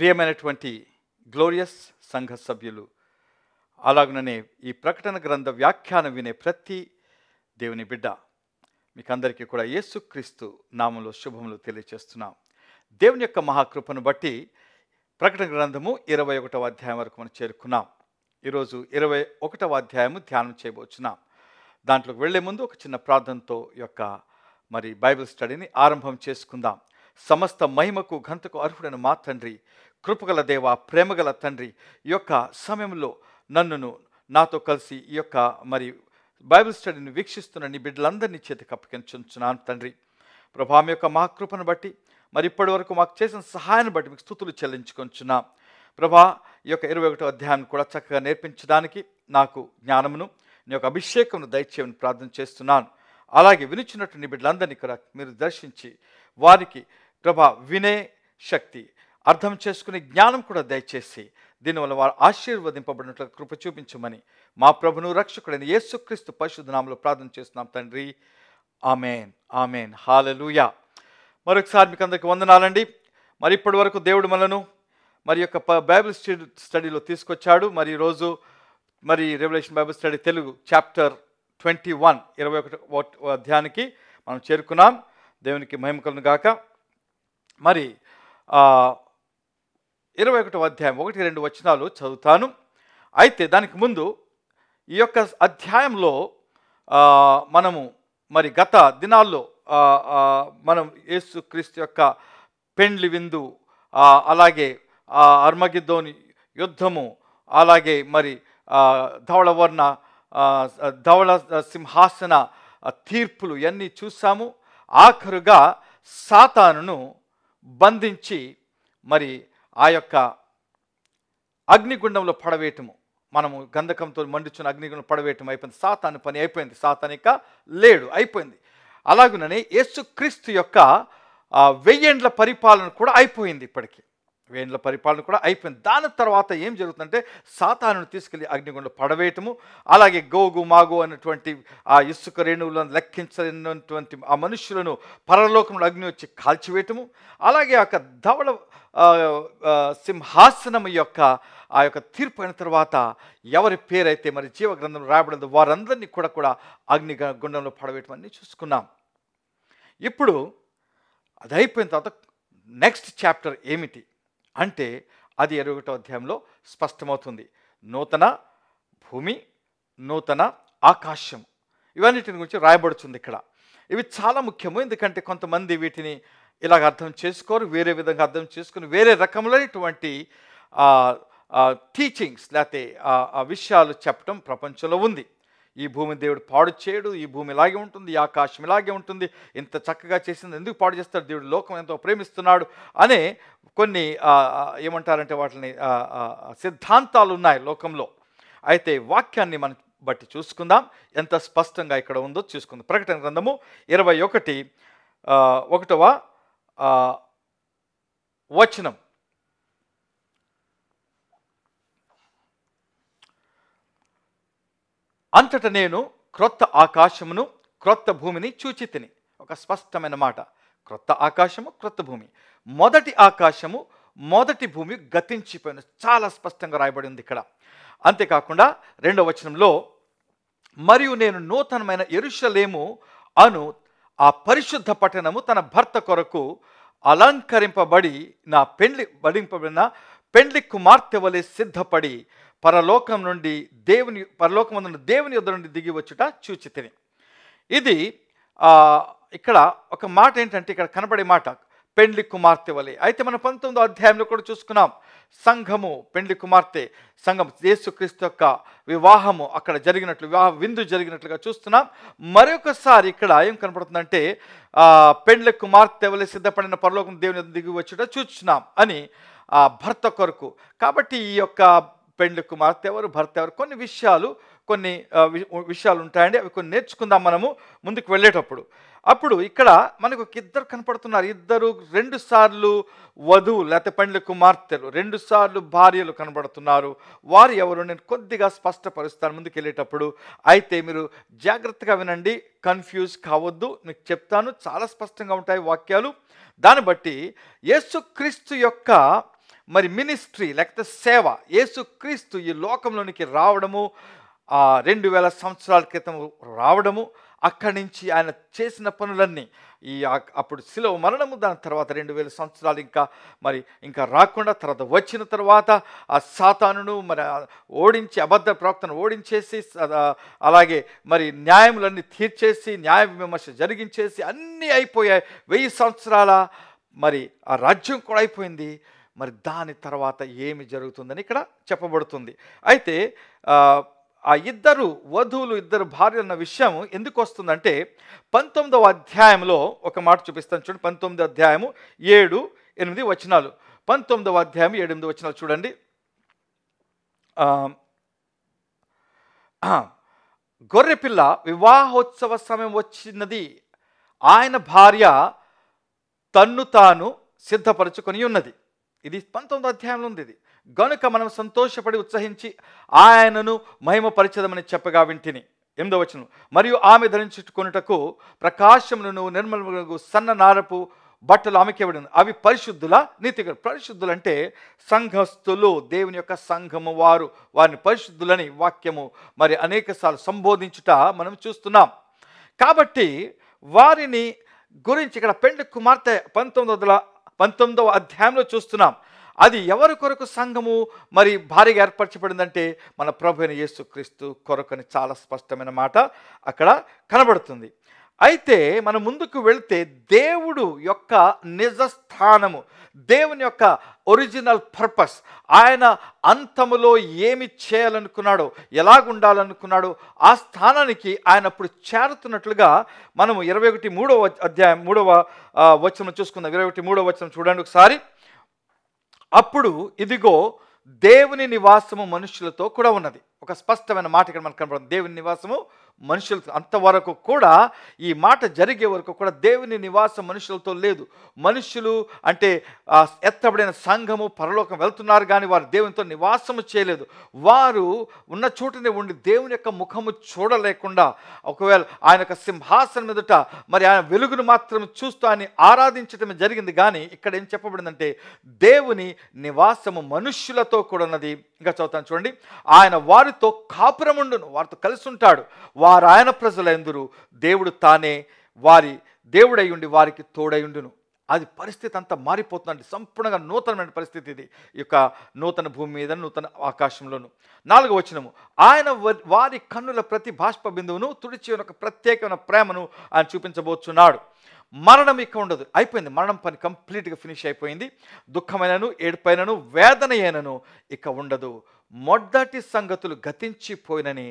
ప్రియమైనటువంటి గ్లోరియస్ సంఘ సభ్యులు అలాగనే ఈ ప్రకటన గ్రంథ వ్యాఖ్యానం వినే ప్రతి దేవుని బిడ్డ మీకందరికీ కూడా యేసుక్రీస్తు నామంలో శుభములు తెలియచేస్తున్నాం దేవుని యొక్క మహాకృపను బట్టి ప్రకటన గ్రంథము ఇరవై ఒకటవ అధ్యాయం వరకు మనం చేరుకున్నాం ఈరోజు ఇరవై ఒకటవ అధ్యాయము ధ్యానం చేయబోచున్నాం దాంట్లోకి వెళ్లే ముందు ఒక చిన్న ప్రార్థనతో యొక్క మరి బైబిల్ స్టడీని ఆరంభం చేసుకుందాం సమస్త మహిమకు ఘంతకు అర్హుడైన మా తండ్రి కృపగల దేవ ప్రేమగల తండ్రి ఈ యొక్క సమయంలో నన్నును నాతో కలిసి ఈ యొక్క మరి బైబిల్ స్టడీని వీక్షిస్తున్న నీ బిడ్డలందరినీ చేతికి అప్పగించున్నాను తండ్రి ప్రభా మీ యొక్క మా కృపను బట్టి మరి ఇప్పటి వరకు మాకు చేసిన సహాయాన్ని బట్టి మీకు స్థుతులు చెల్లించుకొంచున్నా ప్రభా ఈ యొక్క ఇరవై ఒకటో అధ్యాయాన్ని కూడా చక్కగా నేర్పించడానికి నాకు జ్ఞానమును నీ యొక్క అభిషేకమును దయచేయమని ప్రార్థన చేస్తున్నాను అలాగే వినిచినట్టు నీ బిడ్డలందరినీ కూడా మీరు దర్శించి వారికి ప్రభా వినే శక్తి అర్థం చేసుకునే జ్ఞానం కూడా దయచేసి దీనివల్ల వారు ఆశీర్వదింపబడినట్లు కృప చూపించమని మా ప్రభును రక్షకుడైన యేసుక్రీస్తు పరిశుద్ధనామలో ప్రార్థన చేస్తున్నాం తండ్రి ఆమెన్ ఆమెన్ హాలలుయా మరొకసారి మీకు అందరికి వందనాలండి మరి ఇప్పటి వరకు దేవుడు మనను మరి యొక్క బైబిల్ స్టడీలో తీసుకొచ్చాడు మరి ఈరోజు మరి revelation Bible study Telugu chapter twenty one ఇరవై ఒకటి అధ్యాయానికి మనం చేరుకున్నాం దేవునికి మహిమకలను గాక మరి ఇరవై ఒకటి అధ్యాయం ఒకటి రెండు వచనాలు చదువుతాను అయితే దానికి ముందు ఈ యొక్క అధ్యాయంలో మనము మరి గత దినాల్లో మనం యేసుక్రీస్తు యొక్క పెండ్లి విందు అలాగే అర్మగిద్దోని యుద్ధము అలాగే మరి ధవళవర్ణ ధవళ సింహాసన తీర్పులు ఇవన్నీ చూసాము ఆఖరుగా సాతానును బంధించి మరి ఆ యొక్క అగ్నిగుండంలో పడవేయటము మనము గంధకంతో మండుచున్న అగ్నిగుండం పడవేయటం అయిపోయింది సాతాను పని అయిపోయింది సాతానిక లేడు అయిపోయింది అలాగుననే యేసుక్రీస్తు యొక్క వెయ్యేండ్ల పరిపాలన కూడా అయిపోయింది ఇప్పటికీ వేణుల పరిపాలన కూడా అయిపోయింది దాని తర్వాత ఏం జరుగుతుందంటే సాతాను తీసుకెళ్లి అగ్నిగుండ పడవేయటము అలాగే గోగు మాగు అన్నటువంటి ఆ ఇసుక రేణువులను లెక్కించినటువంటి ఆ మనుషులను పరలోకంలో అగ్ని వచ్చి కాల్చివేయటము అలాగే ఆ యొక్క ధవళ సింహాసనం యొక్క ఆ యొక్క తీర్పు అయిన తర్వాత ఎవరి పేరైతే మరి జీవ గ్రంథం రాయబడిందో వారందరినీ కూడా కూడా అగ్ని గుండంలో పడవేయటం అన్నీ చూసుకున్నాం ఇప్పుడు అది అయిపోయిన తర్వాత నెక్స్ట్ చాప్టర్ ఏమిటి అంటే అది ఇరవై అధ్యాయంలో స్పష్టమవుతుంది నూతన భూమి నూతన ఆకాశం ఇవన్నిటిని గురించి రాయబడుతుంది ఇక్కడ ఇవి చాలా ముఖ్యము ఎందుకంటే కొంతమంది వీటిని ఇలాగ అర్థం చేసుకోరు వేరే విధంగా అర్థం చేసుకుని వేరే రకములైనటువంటి టీచింగ్స్ లేకపోతే విషయాలు చెప్పడం ప్రపంచంలో ఉంది ఈ భూమి దేవుడు పాడు చేయడు ఈ భూమి ఇలాగే ఉంటుంది ఈ ఆకాశం ఇలాగే ఉంటుంది ఇంత చక్కగా చేసింది ఎందుకు పాడు చేస్తాడు దేవుడు లోకం ఎంతో ప్రేమిస్తున్నాడు అనే కొన్ని ఏమంటారంటే వాటిని సిద్ధాంతాలు ఉన్నాయి లోకంలో అయితే వాక్యాన్ని మనం బట్టి చూసుకుందాం ఎంత స్పష్టంగా ఇక్కడ ఉందో చూసుకుందాం ప్రకటన గ్రంథము ఇరవై ఒకటి ఒకటవ వచనం అంతట నేను క్రొత్త ఆకాశమును క్రొత్త భూమిని చూచితిని ఒక స్పష్టమైన మాట క్రొత్త ఆకాశము క్రొత్త భూమి మొదటి ఆకాశము మొదటి భూమి గతించిపోయిన చాలా స్పష్టంగా రాయబడి ఉంది ఇక్కడ అంతేకాకుండా రెండవ వచనంలో మరియు నేను నూతనమైన ఎరుషలేము అను ఆ పరిశుద్ధ పట్టణము తన భర్త కొరకు అలంకరింపబడి నా పెండ్లి బడింపబడిన పెండ్లి కుమార్తె వలె సిద్ధపడి పరలోకం నుండి దేవుని పరలోకం నుండి దేవుని యుద్ధ నుండి దిగి వచ్చుట చూచితిని ఇది ఇక్కడ ఒక మాట ఏంటంటే ఇక్కడ కనబడే మాట పెండ్లి కుమార్తె వలె అయితే మనం పంతొమ్మిదో అధ్యాయంలో కూడా చూసుకున్నాం సంఘము పెండ్లి కుమార్తె సంఘం యేసుక్రీస్తు యొక్క వివాహము అక్కడ జరిగినట్లు వివాహ విందు జరిగినట్లుగా చూస్తున్నాం మరొకసారి ఇక్కడ ఏం కనపడుతుందంటే పెండ్లి కుమార్తె వలె సిద్ధపడిన పరలోకం దేవుని దిగి వచ్చుట చూస్తున్నాం అని భర్త కొరకు కాబట్టి ఈ యొక్క పెండ్లి కుమార్తె ఎవరు భర్త ఎవరు కొన్ని విషయాలు కొన్ని విషయాలు ఉంటాయండి అవి కొన్ని నేర్చుకుందాం మనము ముందుకు వెళ్ళేటప్పుడు అప్పుడు ఇక్కడ మనకు ఒక ఇద్దరు కనపడుతున్నారు ఇద్దరు రెండు సార్లు వధువు లేకపోతే పండ్ల కుమార్తెలు రెండు సార్లు భార్యలు కనబడుతున్నారు వారు ఎవరు నేను కొద్దిగా స్పష్టపరుస్తాను ముందుకు వెళ్ళేటప్పుడు అయితే మీరు జాగ్రత్తగా వినండి కన్ఫ్యూజ్ కావద్దు మీకు చెప్తాను చాలా స్పష్టంగా ఉంటాయి వాక్యాలు దాన్ని బట్టి యేసుక్రీస్తు యొక్క మరి మినిస్ట్రీ లేకపోతే సేవ యేసుక్రీస్తు ఈ లోకంలోనికి రావడము రెండు వేల సంవత్సరాల క్రితం రావడము అక్కడి నుంచి ఆయన చేసిన పనులన్నీ ఈ అప్పుడు శిలవ మరణము దాని తర్వాత రెండు వేల సంవత్సరాలు ఇంకా మరి ఇంకా రాకుండా తర్వాత వచ్చిన తర్వాత ఆ సాతానును మరి ఓడించి అబద్ధ ప్రవక్తను ఓడించేసి అలాగే మరి న్యాయములన్నీ తీర్చేసి న్యాయ విమర్శ జరిగించేసి అన్నీ అయిపోయాయి వెయ్యి సంవత్సరాల మరి ఆ రాజ్యం కూడా అయిపోయింది మరి దాని తర్వాత ఏమి జరుగుతుందని ఇక్కడ చెప్పబడుతుంది అయితే ఆ ఇద్దరు వధువులు ఇద్దరు భార్యలు అన్న విషయం ఎందుకు వస్తుందంటే పంతొమ్మిదవ అధ్యాయంలో ఒక మాట చూపిస్తాను చూడండి పంతొమ్మిదవ అధ్యాయము ఏడు ఎనిమిది వచనాలు పంతొమ్మిదవ అధ్యాయం ఏడు ఎనిమిది వచనాలు చూడండి గొర్రెపిల్ల వివాహోత్సవ సమయం వచ్చినది ఆయన భార్య తన్ను తాను సిద్ధపరచుకొని ఉన్నది ఇది పంతొమ్మిది అధ్యాయంలో ఉంది ఇది గనుక మనం సంతోషపడి ఉత్సహించి ఆయనను మహిమపరిచదమని చెప్పగా వింటిని ఎనిమిదో వచనం మరియు ఆమె ధరించుకున్నటకు ప్రకాశములను నిర్మలములకు సన్న నారపు బట్టలు ఆమెకి ఇవ్వడం అవి పరిశుద్ధుల నీతి పరిశుద్ధులు అంటే సంఘస్థులు దేవుని యొక్క సంఘము వారు వారిని పరిశుద్ధులని వాక్యము మరి అనేకసార్లు సంబోధించుట మనం చూస్తున్నాం కాబట్టి వారిని గురించి ఇక్కడ పెండు కుమార్తె పంతొమ్మిది వందల పంతొమ్మిదవ అధ్యాయంలో చూస్తున్నాం అది ఎవరి కొరకు సంఘము మరి భారీగా ఏర్పరచబడిందంటే మన ప్రభు అయిన యేసుక్రీస్తు కొరకుని చాలా స్పష్టమైన మాట అక్కడ కనబడుతుంది అయితే మనం ముందుకు వెళితే దేవుడు యొక్క నిజస్థానము దేవుని యొక్క ఒరిజినల్ పర్పస్ ఆయన అంతములో ఏమి చేయాలనుకున్నాడో ఎలాగుండాలనుకున్నాడో ఆ స్థానానికి ఆయన అప్పుడు చేరుతున్నట్లుగా మనము ఇరవై ఒకటి మూడవ అధ్యాయం మూడవ వచనం చూసుకుందాం ఇరవై ఒకటి మూడవ వచనం చూడండి ఒకసారి అప్పుడు ఇదిగో దేవుని నివాసము మనుషులతో కూడా ఉన్నది ఒక స్పష్టమైన మాట ఇక్కడ మనకు కనబడుతుంది దేవుని నివాసము మనుషులతో అంతవరకు కూడా ఈ మాట జరిగే వరకు కూడా దేవుని నివాసం మనుషులతో లేదు మనుషులు అంటే ఎత్తబడిన సంఘము పరలోకం వెళ్తున్నారు కానీ వారు దేవునితో నివాసము చేయలేదు వారు ఉన్న చోటనే ఉండి దేవుని యొక్క ముఖము చూడలేకుండా ఒకవేళ ఆయన యొక్క సింహాసనం ఎదుట మరి ఆయన వెలుగును మాత్రం చూస్తూ ఆయన ఆరాధించడం జరిగింది కానీ ఇక్కడ ఏం చెప్పబడిందంటే దేవుని నివాసము మనుష్యులతో కూడా ఉన్నది ఇంకా చదువుతాను చూడండి ఆయన వారు వారితో కాపురముండును వారితో కలిసి ఉంటాడు వారు ఆయన ప్రజలందరూ దేవుడు తానే వారి దేవుడయ్యుండి వారికి తోడయుండును అది పరిస్థితి అంతా మారిపోతుందండి సంపూర్ణంగా నూతనమైన పరిస్థితి ఇది ఈ యొక్క నూతన భూమి మీద నూతన ఆకాశంలోను నాలుగో వచనము ఆయన వారి కన్నుల ప్రతి బాష్ప బిందువును తుడిచి ఒక ప్రత్యేకమైన ప్రేమను ఆయన చూపించబోచున్నాడు మరణం ఇక ఉండదు అయిపోయింది మరణం పని కంప్లీట్గా ఫినిష్ అయిపోయింది దుఃఖమైనను ఏడుపైనను వేదన అయినను ఇక ఉండదు మొదటి సంగతులు గతించిపోయినని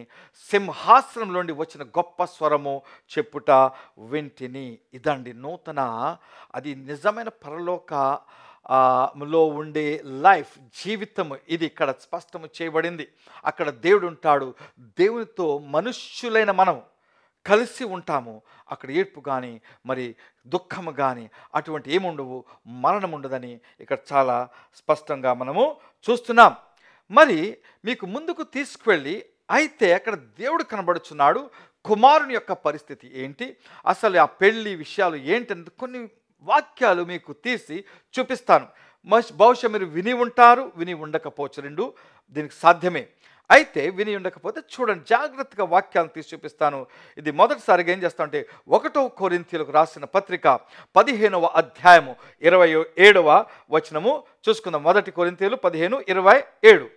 సింహాసనంలోండి వచ్చిన గొప్ప స్వరము చెప్పుట వింటిని ఇదండి నూతన అది నిజమైన పరలోక లో ఉండే లైఫ్ జీవితము ఇది ఇక్కడ స్పష్టము చేయబడింది అక్కడ దేవుడు ఉంటాడు దేవునితో మనుష్యులైన మనం కలిసి ఉంటాము అక్కడ ఏడ్పు కానీ మరి దుఃఖము కానీ అటువంటి ఏముండవు మరణం ఉండదని ఇక్కడ చాలా స్పష్టంగా మనము చూస్తున్నాం మరి మీకు ముందుకు తీసుకువెళ్ళి అయితే అక్కడ దేవుడు కనబడుచున్నాడు కుమారుని యొక్క పరిస్థితి ఏంటి అసలు ఆ పెళ్ళి విషయాలు ఏంటనేది కొన్ని వాక్యాలు మీకు తీసి చూపిస్తాను బహుశా మీరు విని ఉంటారు విని ఉండకపోవచ్చు రెండు దీనికి సాధ్యమే అయితే విని ఉండకపోతే చూడండి జాగ్రత్తగా వాక్యాలను తీసి చూపిస్తాను ఇది మొదటిసారిగా ఏం చేస్తా అంటే ఒకటో కోరింతీలకు రాసిన పత్రిక పదిహేనవ అధ్యాయము ఇరవై ఏడవ వచనము చూసుకుందాం మొదటి కోరింతీలు పదిహేను ఇరవై ఏడు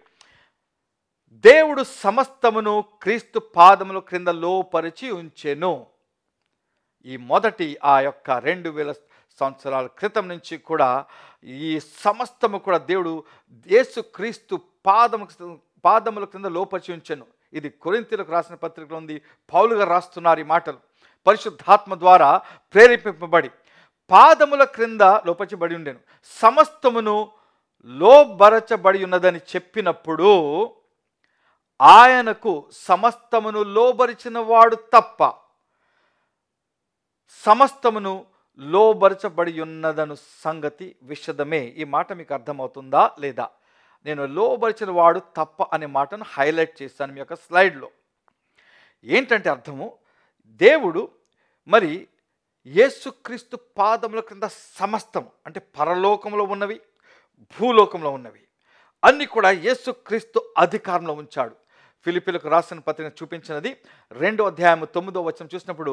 దేవుడు సమస్తమును క్రీస్తు పాదముల క్రింద లోపరిచి ఉంచెను ఈ మొదటి ఆ యొక్క రెండు వేల సంవత్సరాల క్రితం నుంచి కూడా ఈ సమస్తము కూడా దేవుడు క్రీస్తు పాదము పాదముల క్రింద లోపరిచి ఉంచాను ఇది కొరింతలకు రాసిన పత్రికలో ఉంది పౌలుగా రాస్తున్నారు ఈ మాటలు పరిశుద్ధాత్మ ద్వారా ప్రేరేపింపబడి పాదముల క్రింద లోపరచబడి ఉండేను సమస్తమును లోబరచబడి ఉన్నదని చెప్పినప్పుడు ఆయనకు సమస్తమును లోబరిచిన వాడు తప్ప సమస్తమును లోబరచబడి ఉన్నదను సంగతి విషదమే ఈ మాట మీకు అర్థమవుతుందా లేదా నేను లోబరిచిన వాడు తప్ప అనే మాటను హైలైట్ చేస్తాను మీ యొక్క స్లైడ్లో ఏంటంటే అర్థము దేవుడు మరి యేసుక్రీస్తు పాదముల క్రింద సమస్తం అంటే పరలోకంలో ఉన్నవి భూలోకంలో ఉన్నవి అన్నీ కూడా యేసుక్రీస్తు అధికారంలో ఉంచాడు ఫిలిపిలకు రాసిన పత్రిక చూపించినది రెండో అధ్యాయం తొమ్మిదో వచనం చూసినప్పుడు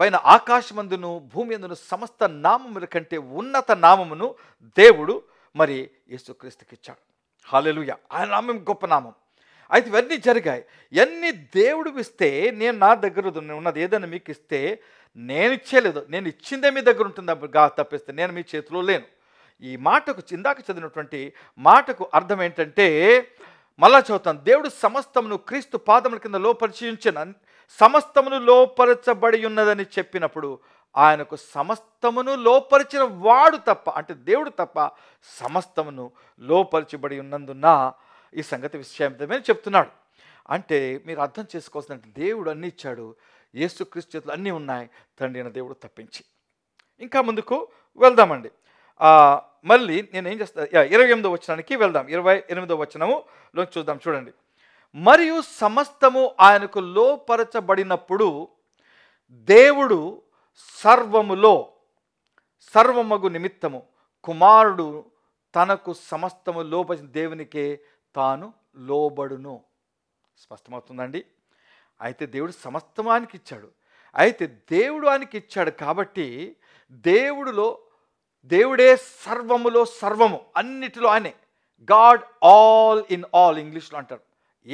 పైన ఆకాశమందును భూమి అందును సమస్త నామముల కంటే ఉన్నత నామమును దేవుడు మరి యేసుక్రీస్తుకి ఇచ్చాడు హాలెలుయ ఆయన నామం గొప్ప నామం అయితే ఇవన్నీ జరిగాయి ఎన్ని దేవుడు ఇస్తే నేను నా దగ్గర ఉన్నది ఏదైనా మీకు ఇస్తే నేను ఇచ్చేయలేదు నేను ఇచ్చిందే మీ దగ్గర గా తప్పిస్తే నేను మీ చేతిలో లేను ఈ మాటకు చిందాక చదివినటువంటి మాటకు అర్థం ఏంటంటే మళ్ళా చదువుతాను దేవుడు సమస్తమును క్రీస్తు పాదముల కింద లోపరిచించిన సమస్తమును లోపరచబడి ఉన్నదని చెప్పినప్పుడు ఆయనకు సమస్తమును లోపరిచిన వాడు తప్ప అంటే దేవుడు తప్ప సమస్తమును లోపరిచబడి ఉన్నందున ఈ సంగతి విషయమని చెప్తున్నాడు అంటే మీరు అర్థం చేసుకోవాల్సిందంటే దేవుడు అన్నీ ఇచ్చాడు ఏసు చేతులు అన్నీ ఉన్నాయి తండ్రి అయిన దేవుడు తప్పించి ఇంకా ముందుకు వెళ్దామండి మళ్ళీ నేను ఏం చేస్తా ఇరవై ఎనిమిదో వచనానికి వెళ్దాం ఇరవై ఎనిమిదో లో చూద్దాం చూడండి మరియు సమస్తము ఆయనకు లోపరచబడినప్పుడు దేవుడు సర్వములో సర్వమగు నిమిత్తము కుమారుడు తనకు సమస్తము లోపలి దేవునికే తాను లోబడును స్పష్టమవుతుందండి అయితే దేవుడు సమస్తము ఆయనకి ఇచ్చాడు అయితే దేవుడు ఆయనకి ఇచ్చాడు కాబట్టి దేవుడులో దేవుడే సర్వములో సర్వము అన్నిటిలో ఆయనే గాడ్ ఆల్ ఇన్ ఆల్ ఇంగ్లీష్లో అంటారు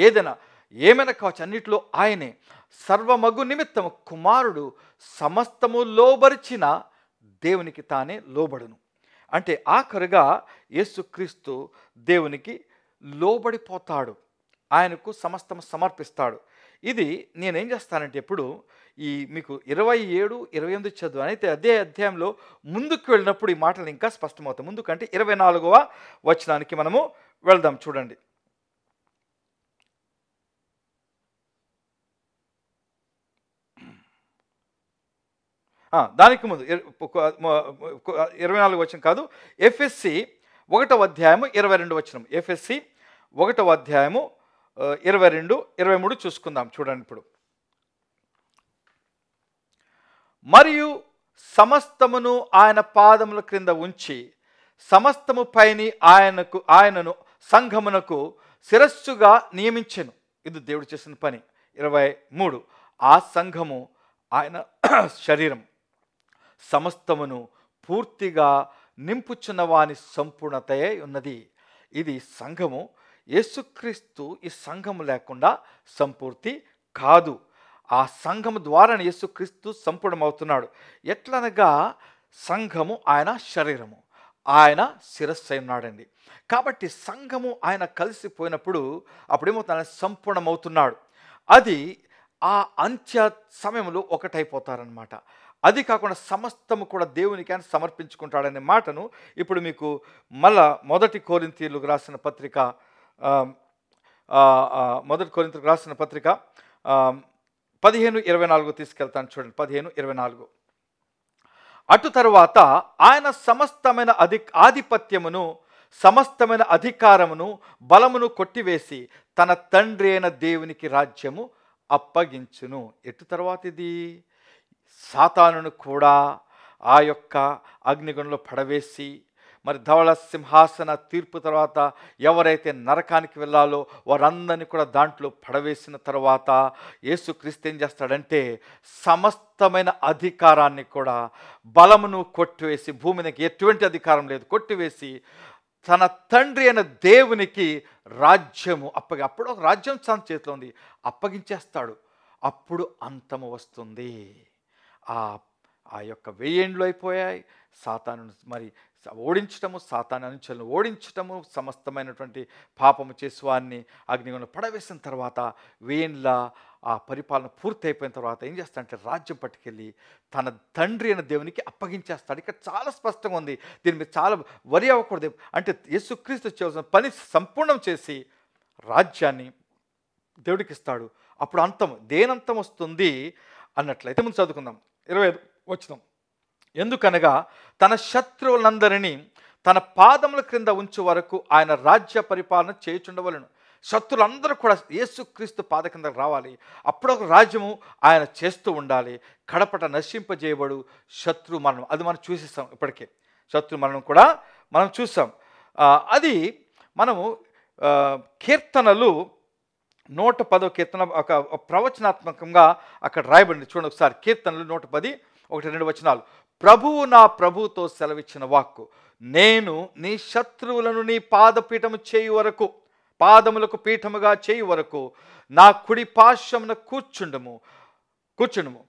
ఏదైనా ఏమైనా కావచ్చు అన్నిటిలో ఆయనే సర్వమగు నిమిత్తం కుమారుడు సమస్తము లోబరిచిన దేవునికి తానే లోబడును అంటే ఆఖరుగా యేసుక్రీస్తు దేవునికి లోబడిపోతాడు ఆయనకు సమస్తము సమర్పిస్తాడు ఇది నేనేం చేస్తానంటే ఎప్పుడు ఈ మీకు ఇరవై ఏడు ఇరవై ఎనిమిది చదువు అయితే అదే అధ్యాయంలో ముందుకు వెళ్ళినప్పుడు ఈ మాటలు ఇంకా స్పష్టమవుతాయి ముందుకంటే ఇరవై నాలుగవ వచనానికి మనము వెళ్దాం చూడండి దానికి ముందు ఇరవై నాలుగు వచ్చిన కాదు ఎఫ్ఎస్సి ఒకటవ అధ్యాయము ఇరవై రెండు వచ్చిన ఎఫ్ఎస్సి ఒకటవ అధ్యాయము ఇరవై రెండు ఇరవై మూడు చూసుకుందాం చూడండి ఇప్పుడు మరియు సమస్తమును ఆయన పాదముల క్రింద ఉంచి సమస్తము పైని ఆయనకు ఆయనను సంఘమునకు శిరస్సుగా నియమించను ఇది దేవుడు చేసిన పని ఇరవై మూడు ఆ సంఘము ఆయన శరీరం సమస్తమును పూర్తిగా నింపుచున్నవాని సంపూర్ణతయే ఉన్నది ఇది సంఘము యేసుక్రీస్తు ఈ సంఘము లేకుండా సంపూర్తి కాదు ఆ సంఘము ద్వారా యేసుక్రీస్తు సంపూర్ణమవుతున్నాడు ఎట్లనగా సంఘము ఆయన శరీరము ఆయన శిరస్సు ఉన్నాడండి కాబట్టి సంఘము ఆయన కలిసిపోయినప్పుడు అప్పుడేమవుతాడు సంపూర్ణమవుతున్నాడు అది ఆ అంత్య సమయంలో ఒకటైపోతారనమాట అది కాకుండా సమస్తము కూడా దేవునికి ఆయన సమర్పించుకుంటాడనే మాటను ఇప్పుడు మీకు మళ్ళా మొదటి కోరింతీలకు రాసిన పత్రిక మొదటి కోరింతలకు రాసిన పత్రిక పదిహేను ఇరవై నాలుగు తీసుకెళ్తాను చూడండి పదిహేను ఇరవై నాలుగు అటు తరువాత ఆయన సమస్తమైన అధి ఆధిపత్యమును సమస్తమైన అధికారమును బలమును కొట్టివేసి తన తండ్రి అయిన దేవునికి రాజ్యము అప్పగించును ఎటు తర్వాత ఇది సాతానును కూడా ఆ యొక్క అగ్నిగుణంలో పడవేసి మరి ధవళ సింహాసన తీర్పు తర్వాత ఎవరైతే నరకానికి వెళ్ళాలో వారందరినీ కూడా దాంట్లో పడవేసిన తర్వాత యేసుక్రీస్తు ఏం చేస్తాడంటే సమస్తమైన అధికారాన్ని కూడా బలమును కొట్టివేసి భూమికి ఎటువంటి అధికారం లేదు కొట్టివేసి తన తండ్రి అయిన దేవునికి రాజ్యము అప్పగి అప్పుడు ఒక రాజ్యం తన చేతిలో ఉంది అప్పగించేస్తాడు అప్పుడు అంతము వస్తుంది ఆ ఆ యొక్క వెయ్యేండ్లు అయిపోయాయి సాతాను మరి ఓడించటము సాతాను అనుచరులను ఓడించటము సమస్తమైనటువంటి పాపము చేసి వారిని అగ్నిగుణం పడవేసిన తర్వాత వేయండ్ల ఆ పరిపాలన పూర్తి అయిపోయిన తర్వాత ఏం చేస్తాడంటే రాజ్యం పట్టుకెళ్ళి తన తండ్రి అయిన దేవునికి అప్పగించేస్తాడు ఇక్కడ చాలా స్పష్టంగా ఉంది దీని మీద చాలా వరి అవ్వకూడదు అంటే యేసుక్రీస్తు చేయాల్సిన పని సంపూర్ణం చేసి రాజ్యాన్ని దేవుడికి ఇస్తాడు అప్పుడు అంతం దేనంతం వస్తుంది అన్నట్లయితే ముందు చదువుకుందాం ఇరవై ఐదు వచ్చినాం ఎందుకనగా తన శత్రువులందరినీ తన పాదముల క్రింద ఉంచు వరకు ఆయన రాజ్య పరిపాలన చేయుచుండవలను శత్రులందరూ కూడా యేసుక్రీస్తు పాద కింద రావాలి అప్పుడు ఒక రాజ్యము ఆయన చేస్తూ ఉండాలి కడపట నశింపజేయబడు శత్రు మరణం అది మనం చూసిస్తాం ఇప్పటికే శత్రు మరణం కూడా మనం చూస్తాం అది మనము కీర్తనలు నూట పదో కీర్తన ఒక ప్రవచనాత్మకంగా అక్కడ రాయబడింది చూడండి ఒకసారి కీర్తనలు నూట పది ఒకటి రెండు వచనాలు ప్రభువు నా ప్రభుతో సెలవిచ్చిన వాక్కు నేను నీ శత్రువులను నీ పాదపీఠము చేయు వరకు పాదములకు పీఠముగా చేయు వరకు నా కుడి పాశ్వమున కూర్చుండము కూర్చుండము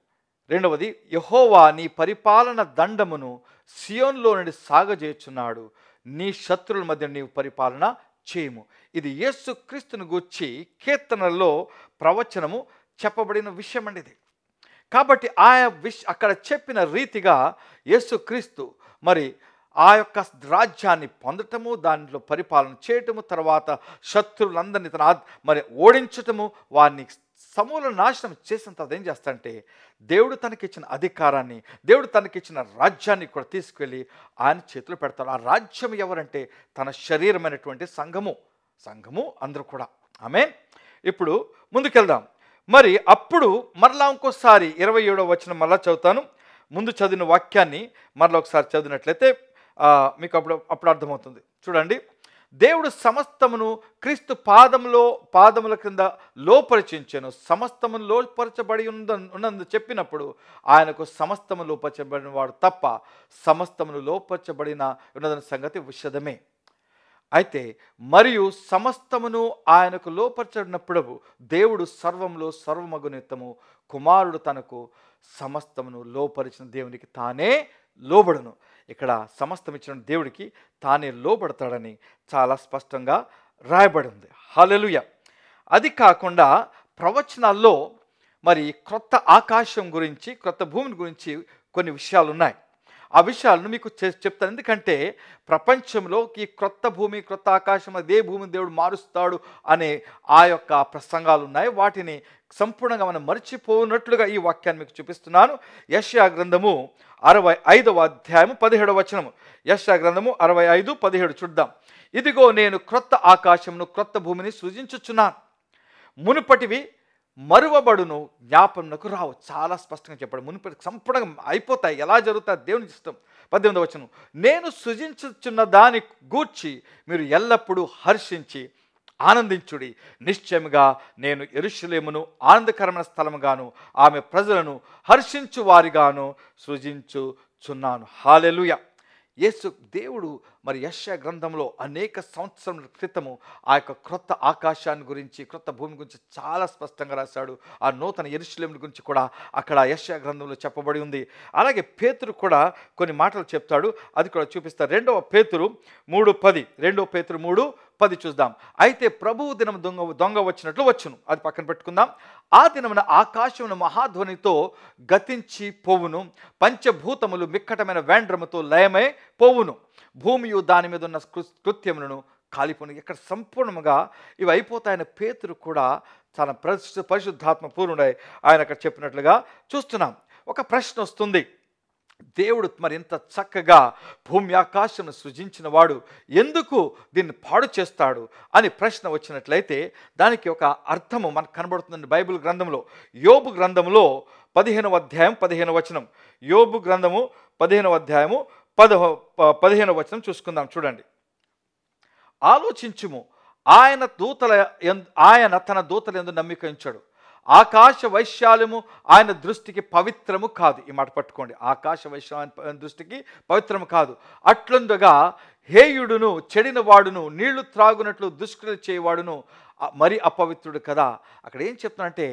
రెండవది యహోవా నీ పరిపాలన దండమును సియోన్లో నుండి సాగజేయుచున్నాడు నీ శత్రువుల మధ్య నీవు పరిపాలన చేయము ఇది యేసు క్రీస్తుని గూర్చి కీర్తనలో ప్రవచనము చెప్పబడిన విషయం అండి ఇది కాబట్టి ఆ విష్ అక్కడ చెప్పిన రీతిగా క్రీస్తు మరి ఆ యొక్క రాజ్యాన్ని పొందటము దానిలో పరిపాలన చేయటము తర్వాత శత్రువులందరినీ తన మరి ఓడించటము వారిని సమూల నాశనం చేసిన తర్వాత ఏం చేస్తాడంటే దేవుడు తనకిచ్చిన అధికారాన్ని దేవుడు తనకిచ్చిన రాజ్యాన్ని కూడా తీసుకెళ్ళి ఆయన చేతిలో పెడతాడు ఆ రాజ్యం ఎవరంటే తన శరీరమైనటువంటి సంఘము సంఘము అందరూ కూడా ఆమె ఇప్పుడు ముందుకెళ్దాం మరి అప్పుడు మరలా ఇంకోసారి ఇరవై ఏడవ వచ్చిన మరలా చదువుతాను ముందు చదివిన వాక్యాన్ని మరలా ఒకసారి చదివినట్లయితే మీకు అప్పుడు అప్పుడు అర్థమవుతుంది చూడండి దేవుడు సమస్తమును క్రీస్తు పాదములో పాదముల క్రింద లోపరిచించెను సమస్తమును లోపరచబడి ఉన్న ఉన్నందు చెప్పినప్పుడు ఆయనకు సమస్తము లోపరచబడిన వాడు తప్ప సమస్తమును లోపరచబడిన ఉన్నదన్న సంగతి విషదమే అయితే మరియు సమస్తమును ఆయనకు లోపరచబడినప్పుడు దేవుడు సర్వంలో సర్వమగునిత్తము కుమారుడు తనకు సమస్తమును లోపరిచిన దేవునికి తానే లోబడును ఇక్కడ సమస్తం ఇచ్చిన దేవుడికి తానే లోబడతాడని చాలా స్పష్టంగా రాయబడి ఉంది హలలుయ అది కాకుండా ప్రవచనాల్లో మరి క్రొత్త ఆకాశం గురించి క్రొత్త భూమిని గురించి కొన్ని విషయాలు ఉన్నాయి ఆ విషయాలను మీకు చెప్తాను ఎందుకంటే ప్రపంచంలో ఈ క్రొత్త భూమి క్రొత్త ఆకాశం అదే భూమిని దేవుడు మారుస్తాడు అనే ఆ యొక్క ప్రసంగాలు ఉన్నాయి వాటిని సంపూర్ణంగా మనం మర్చిపోనట్లుగా ఈ వాక్యాన్ని మీకు చూపిస్తున్నాను యశ్యా గ్రంథము అరవై ఐదవ అధ్యాయము పదిహేడవ వచనము యశ్యా గ్రంథము అరవై ఐదు పదిహేడు చూద్దాం ఇదిగో నేను క్రొత్త ఆకాశమును క్రొత్త భూమిని సృజించుచున్నాను మునుపటివి మరువబడును జ్ఞాపనకు రావు చాలా స్పష్టంగా చెప్పాడు మునుపటి సంపూర్ణంగా అయిపోతాయి ఎలా జరుగుతాయి దేవుని ఇష్టం పద్దెనిమిది వచనం నేను సృజించుచున్న దాని గూర్చి మీరు ఎల్లప్పుడూ హర్షించి ఆనందించుడి నిశ్చయముగా నేను ఎరుషులేమును ఆనందకరమైన స్థలముగాను ఆమె ప్రజలను హర్షించు వారిగాను సృజించుచున్నాను హాలెలుయ యేసు దేవుడు మరి యశ గ్రంథంలో అనేక సంవత్సరముల క్రితము ఆ యొక్క క్రొత్త ఆకాశాన్ని గురించి క్రొత్త భూమి గురించి చాలా స్పష్టంగా రాశాడు ఆ నూతన ఎరుశలేముని గురించి కూడా అక్కడ యశ గ్రంథంలో చెప్పబడి ఉంది అలాగే పేతురు కూడా కొన్ని మాటలు చెప్తాడు అది కూడా చూపిస్తారు రెండవ పేతురు మూడు పది రెండవ పేతురు మూడు పది చూద్దాం అయితే ప్రభువు దినం దొంగ దొంగ వచ్చినట్లు వచ్చును అది పక్కన పెట్టుకుందాం ఆ దినమున ఆకాశమున మహాధ్వనితో గతించి పోవును పంచభూతములు మిక్కటమైన వేండ్రముతో లయమై పోవును భూమియు దాని మీద ఉన్న కృత్యములను కాలిపోను ఇక్కడ సంపూర్ణంగా ఇవి అయిపోతాయని పేతురు కూడా తన పరిశుద్ధాత్మ పూర్ణుడై ఆయన అక్కడ చెప్పినట్లుగా చూస్తున్నాం ఒక ప్రశ్న వస్తుంది దేవుడు మరి ఎంత చక్కగా భూమి ఆకాశం సృజించిన వాడు ఎందుకు దీన్ని పాడు చేస్తాడు అని ప్రశ్న వచ్చినట్లయితే దానికి ఒక అర్థము మనకు కనబడుతుందండి బైబిల్ గ్రంథంలో యోబు గ్రంథంలో పదిహేనవ అధ్యాయం పదిహేను వచనం యోబు గ్రంథము పదిహేనవ అధ్యాయము పదహ పదిహేను వచనం చూసుకుందాం చూడండి ఆలోచించుము ఆయన దూతల ఆయన తన దూతల ఎందు నమ్మిక ఉంచాడు ఆకాశ వైశాల్యము ఆయన దృష్టికి పవిత్రము కాదు ఈ మాట పట్టుకోండి ఆకాశ వైశాల్యం దృష్టికి పవిత్రము కాదు అట్లుండగా హేయుడును చెడిన వాడును నీళ్లు త్రాగునట్లు దుష్కృతి చేయవాడును మరి అపవిత్రుడు కదా అక్కడ ఏం చెప్తున్నంటే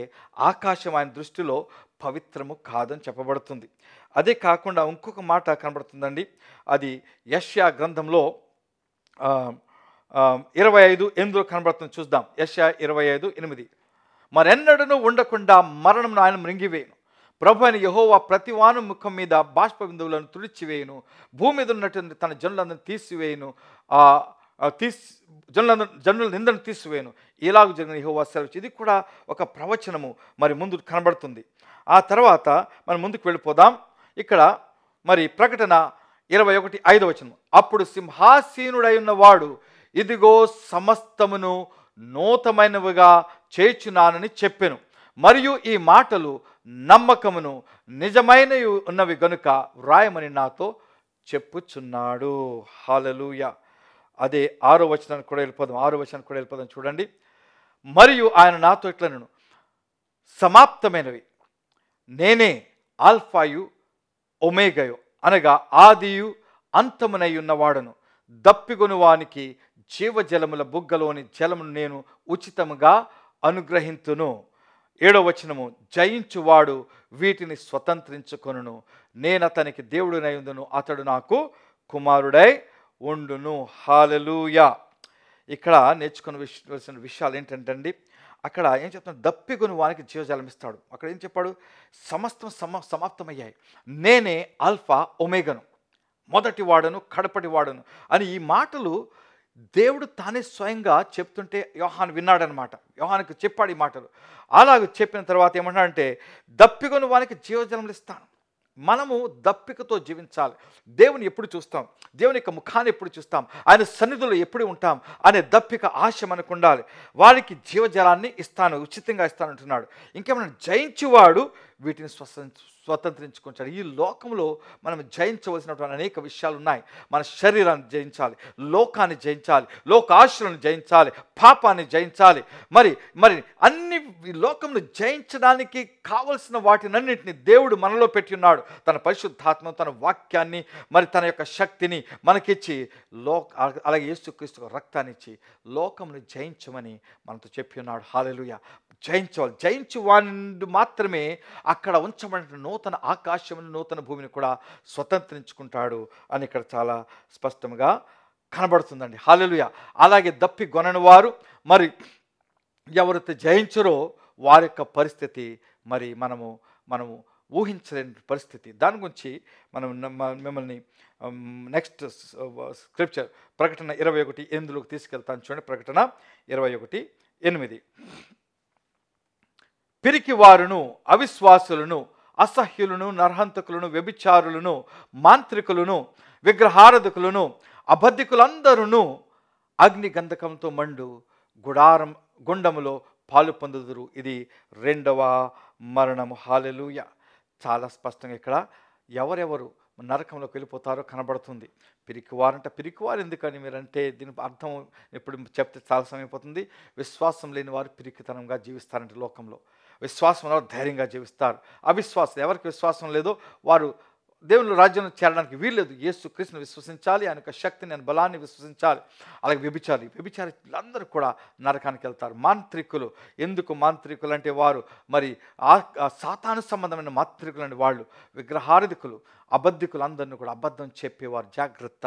ఆకాశం ఆయన దృష్టిలో పవిత్రము కాదని చెప్పబడుతుంది అదే కాకుండా ఇంకొక మాట కనబడుతుందండి అది యష్యా గ్రంథంలో ఇరవై ఐదు ఎనిమిదిలో కనబడుతుంది చూద్దాం యష్యా ఇరవై ఐదు ఎనిమిది మరెన్నడను ఉండకుండా మరణం ఆయన మృంగివేయను ప్రభు అని యహోవా వాను ముఖం మీద బాష్ప బిందువులను తుడిచివేయను భూమి మీద ఉన్నటువంటి తన జనులందరిని తీసివేయను తీసి జనులను జనుల నిందను తీసివేయను ఇలాగ జరిగిన యహోవా సెలవు ఇది కూడా ఒక ప్రవచనము మరి ముందు కనబడుతుంది ఆ తర్వాత మనం ముందుకు వెళ్ళిపోదాం ఇక్కడ మరి ప్రకటన ఇరవై ఒకటి ఐదు వచనం అప్పుడు సింహాసీనుడై ఉన్నవాడు ఇదిగో సమస్తమును నూతమైనవిగా చేర్చున్నానని చెప్పెను మరియు ఈ మాటలు నమ్మకమును నిజమైన ఉన్నవి గనుక వ్రాయమని నాతో చెప్పుచున్నాడు హాలలుయ అదే ఆరో వచనానికి కూడా వెళ్ళిపోదాం ఆరో వచనానికి కూడా వెళ్ళిపోదాం చూడండి మరియు ఆయన నాతో ఇట్లా నేను సమాప్తమైనవి నేనే ఆల్ఫాయు ఒమేగయు అనగా ఆదియు అంతమునై ఉన్నవాడను దప్పిగొనువానికి జీవజలముల బుగ్గలోని జలమును నేను ఉచితముగా అనుగ్రహింతును ఏడో వచనము జయించువాడు వీటిని స్వతంత్రించుకొనును నేను అతనికి దేవుడినై ఉందును అతడు నాకు కుమారుడై ఉండును హాలలుయా ఇక్కడ నేర్చుకుని విషయాల్సిన విషయాలు అండి అక్కడ ఏం చెప్తున్నాడు దప్పికొని వానికి జీవజాలం ఇస్తాడు అక్కడ ఏం చెప్పాడు సమస్తం సమ సమాప్తమయ్యాయి నేనే ఆల్ఫా ఒమేగను మొదటి వాడను కడపటి వాడను అని ఈ మాటలు దేవుడు తానే స్వయంగా చెప్తుంటే యోహాన్ విన్నాడనమాట యోహానికి చెప్పాడు ఈ మాటలు అలాగ చెప్పిన తర్వాత ఏమంటాడంటే దప్పికొని వానికి జీవజలములు ఇస్తాను మనము దప్పికతో జీవించాలి దేవుని ఎప్పుడు చూస్తాం దేవుని యొక్క ముఖాన్ని ఎప్పుడు చూస్తాం ఆయన సన్నిధిలో ఎప్పుడు ఉంటాం అనే దప్పిక ఆశ మనకు ఉండాలి వారికి జీవజలాన్ని ఇస్తాను ఉచితంగా ఇస్తానంటున్నాడు ఇంకేమన్నా జయించేవాడు వీటిని స్వస స్వతంత్రించుకుంటాడు ఈ లోకంలో మనం జయించవలసినటువంటి అనేక విషయాలు ఉన్నాయి మన శరీరాన్ని జయించాలి లోకాన్ని జయించాలి లోకాశలను జయించాలి పాపాన్ని జయించాలి మరి మరి అన్ని లోకంను జయించడానికి కావలసిన వాటినన్నింటిని దేవుడు మనలో పెట్టి ఉన్నాడు తన పరిశుద్ధాత్మ తన వాక్యాన్ని మరి తన యొక్క శక్తిని మనకిచ్చి లోక అలాగే యేసుక్రీస్తు రక్తాన్ని ఇచ్చి లోకంను జయించమని మనతో చెప్పి ఉన్నాడు హాలలుయ జయించవాలి జయించి వాడిని మాత్రమే అక్కడ ఉంచబడిన నూతన ఆకాశమును నూతన భూమిని కూడా స్వతంత్రించుకుంటాడు అని ఇక్కడ చాలా స్పష్టంగా కనబడుతుందండి హాలలుయ అలాగే దప్పి కొనని వారు మరి ఎవరైతే జయించరో వారి యొక్క పరిస్థితి మరి మనము మనము ఊహించలేని పరిస్థితి దాని గురించి మనం మిమ్మల్ని నెక్స్ట్ స్క్రిప్చర్ ప్రకటన ఇరవై ఒకటి ఎనిమిదిలోకి తీసుకెళ్తాను చూడండి ప్రకటన ఇరవై ఒకటి ఎనిమిది పిరికివారును అవిశ్వాసులను అసహ్యులను నర్హంతకులను వ్యభిచారులను మాంత్రికులను విగ్రహారధకులను అబద్ధికులందరూ అగ్నిగంధకంతో మండు గుడారం గుండములో పాలు పొందుదురు ఇది రెండవ మరణము హాలెలుయ చాలా స్పష్టంగా ఇక్కడ ఎవరెవరు నరకంలోకి వెళ్ళిపోతారో కనబడుతుంది పిరికివారంట పిరికివారు ఎందుకని మీరంటే దీని అర్థం ఇప్పుడు చెప్తే చాలా సమయం పోతుంది విశ్వాసం లేని వారు పిరికితనంగా జీవిస్తారంటే లోకంలో విశ్వాసంలో ధైర్యంగా జీవిస్తారు అవిశ్వాసం ఎవరికి విశ్వాసం లేదో వారు దేవుని రాజ్యంలో చేరడానికి వీల్లేదు యేసు కృష్ణ విశ్వసించాలి ఆయన యొక్క శక్తిని ఆయన బలాన్ని విశ్వసించాలి అలాగే వ్యభిచారి అందరూ కూడా నరకానికి వెళ్తారు మాంత్రికులు ఎందుకు మాంత్రికులు అంటే వారు మరి సాతాను సంబంధమైన మాంత్రికులు అంటే వాళ్ళు విగ్రహారధికులు అబద్ధికులు అందరినీ కూడా అబద్ధం చెప్పేవారు జాగ్రత్త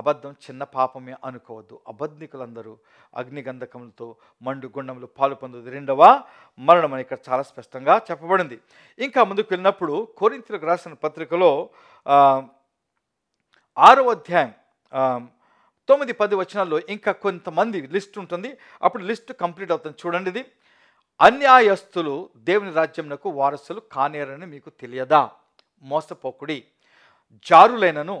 అబద్ధం చిన్న పాపమే అనుకోవద్దు అబద్ధికులందరూ అగ్నిగంధకంతో మండు గుండంలో పాలు పొందదు రెండవ మరణం అని ఇక్కడ చాలా స్పష్టంగా చెప్పబడింది ఇంకా ముందుకు వెళ్ళినప్పుడు కోరింతలకు రాసిన పత్రికలో ఆరో అధ్యాయం తొమ్మిది పది వచనాల్లో ఇంకా కొంతమంది లిస్ట్ ఉంటుంది అప్పుడు లిస్ట్ కంప్లీట్ అవుతుంది చూడండి ఇది అన్యాయస్తులు దేవుని రాజ్యంలో వారసులు కానేరని మీకు తెలియదా మోసపోకుడి జారులైనను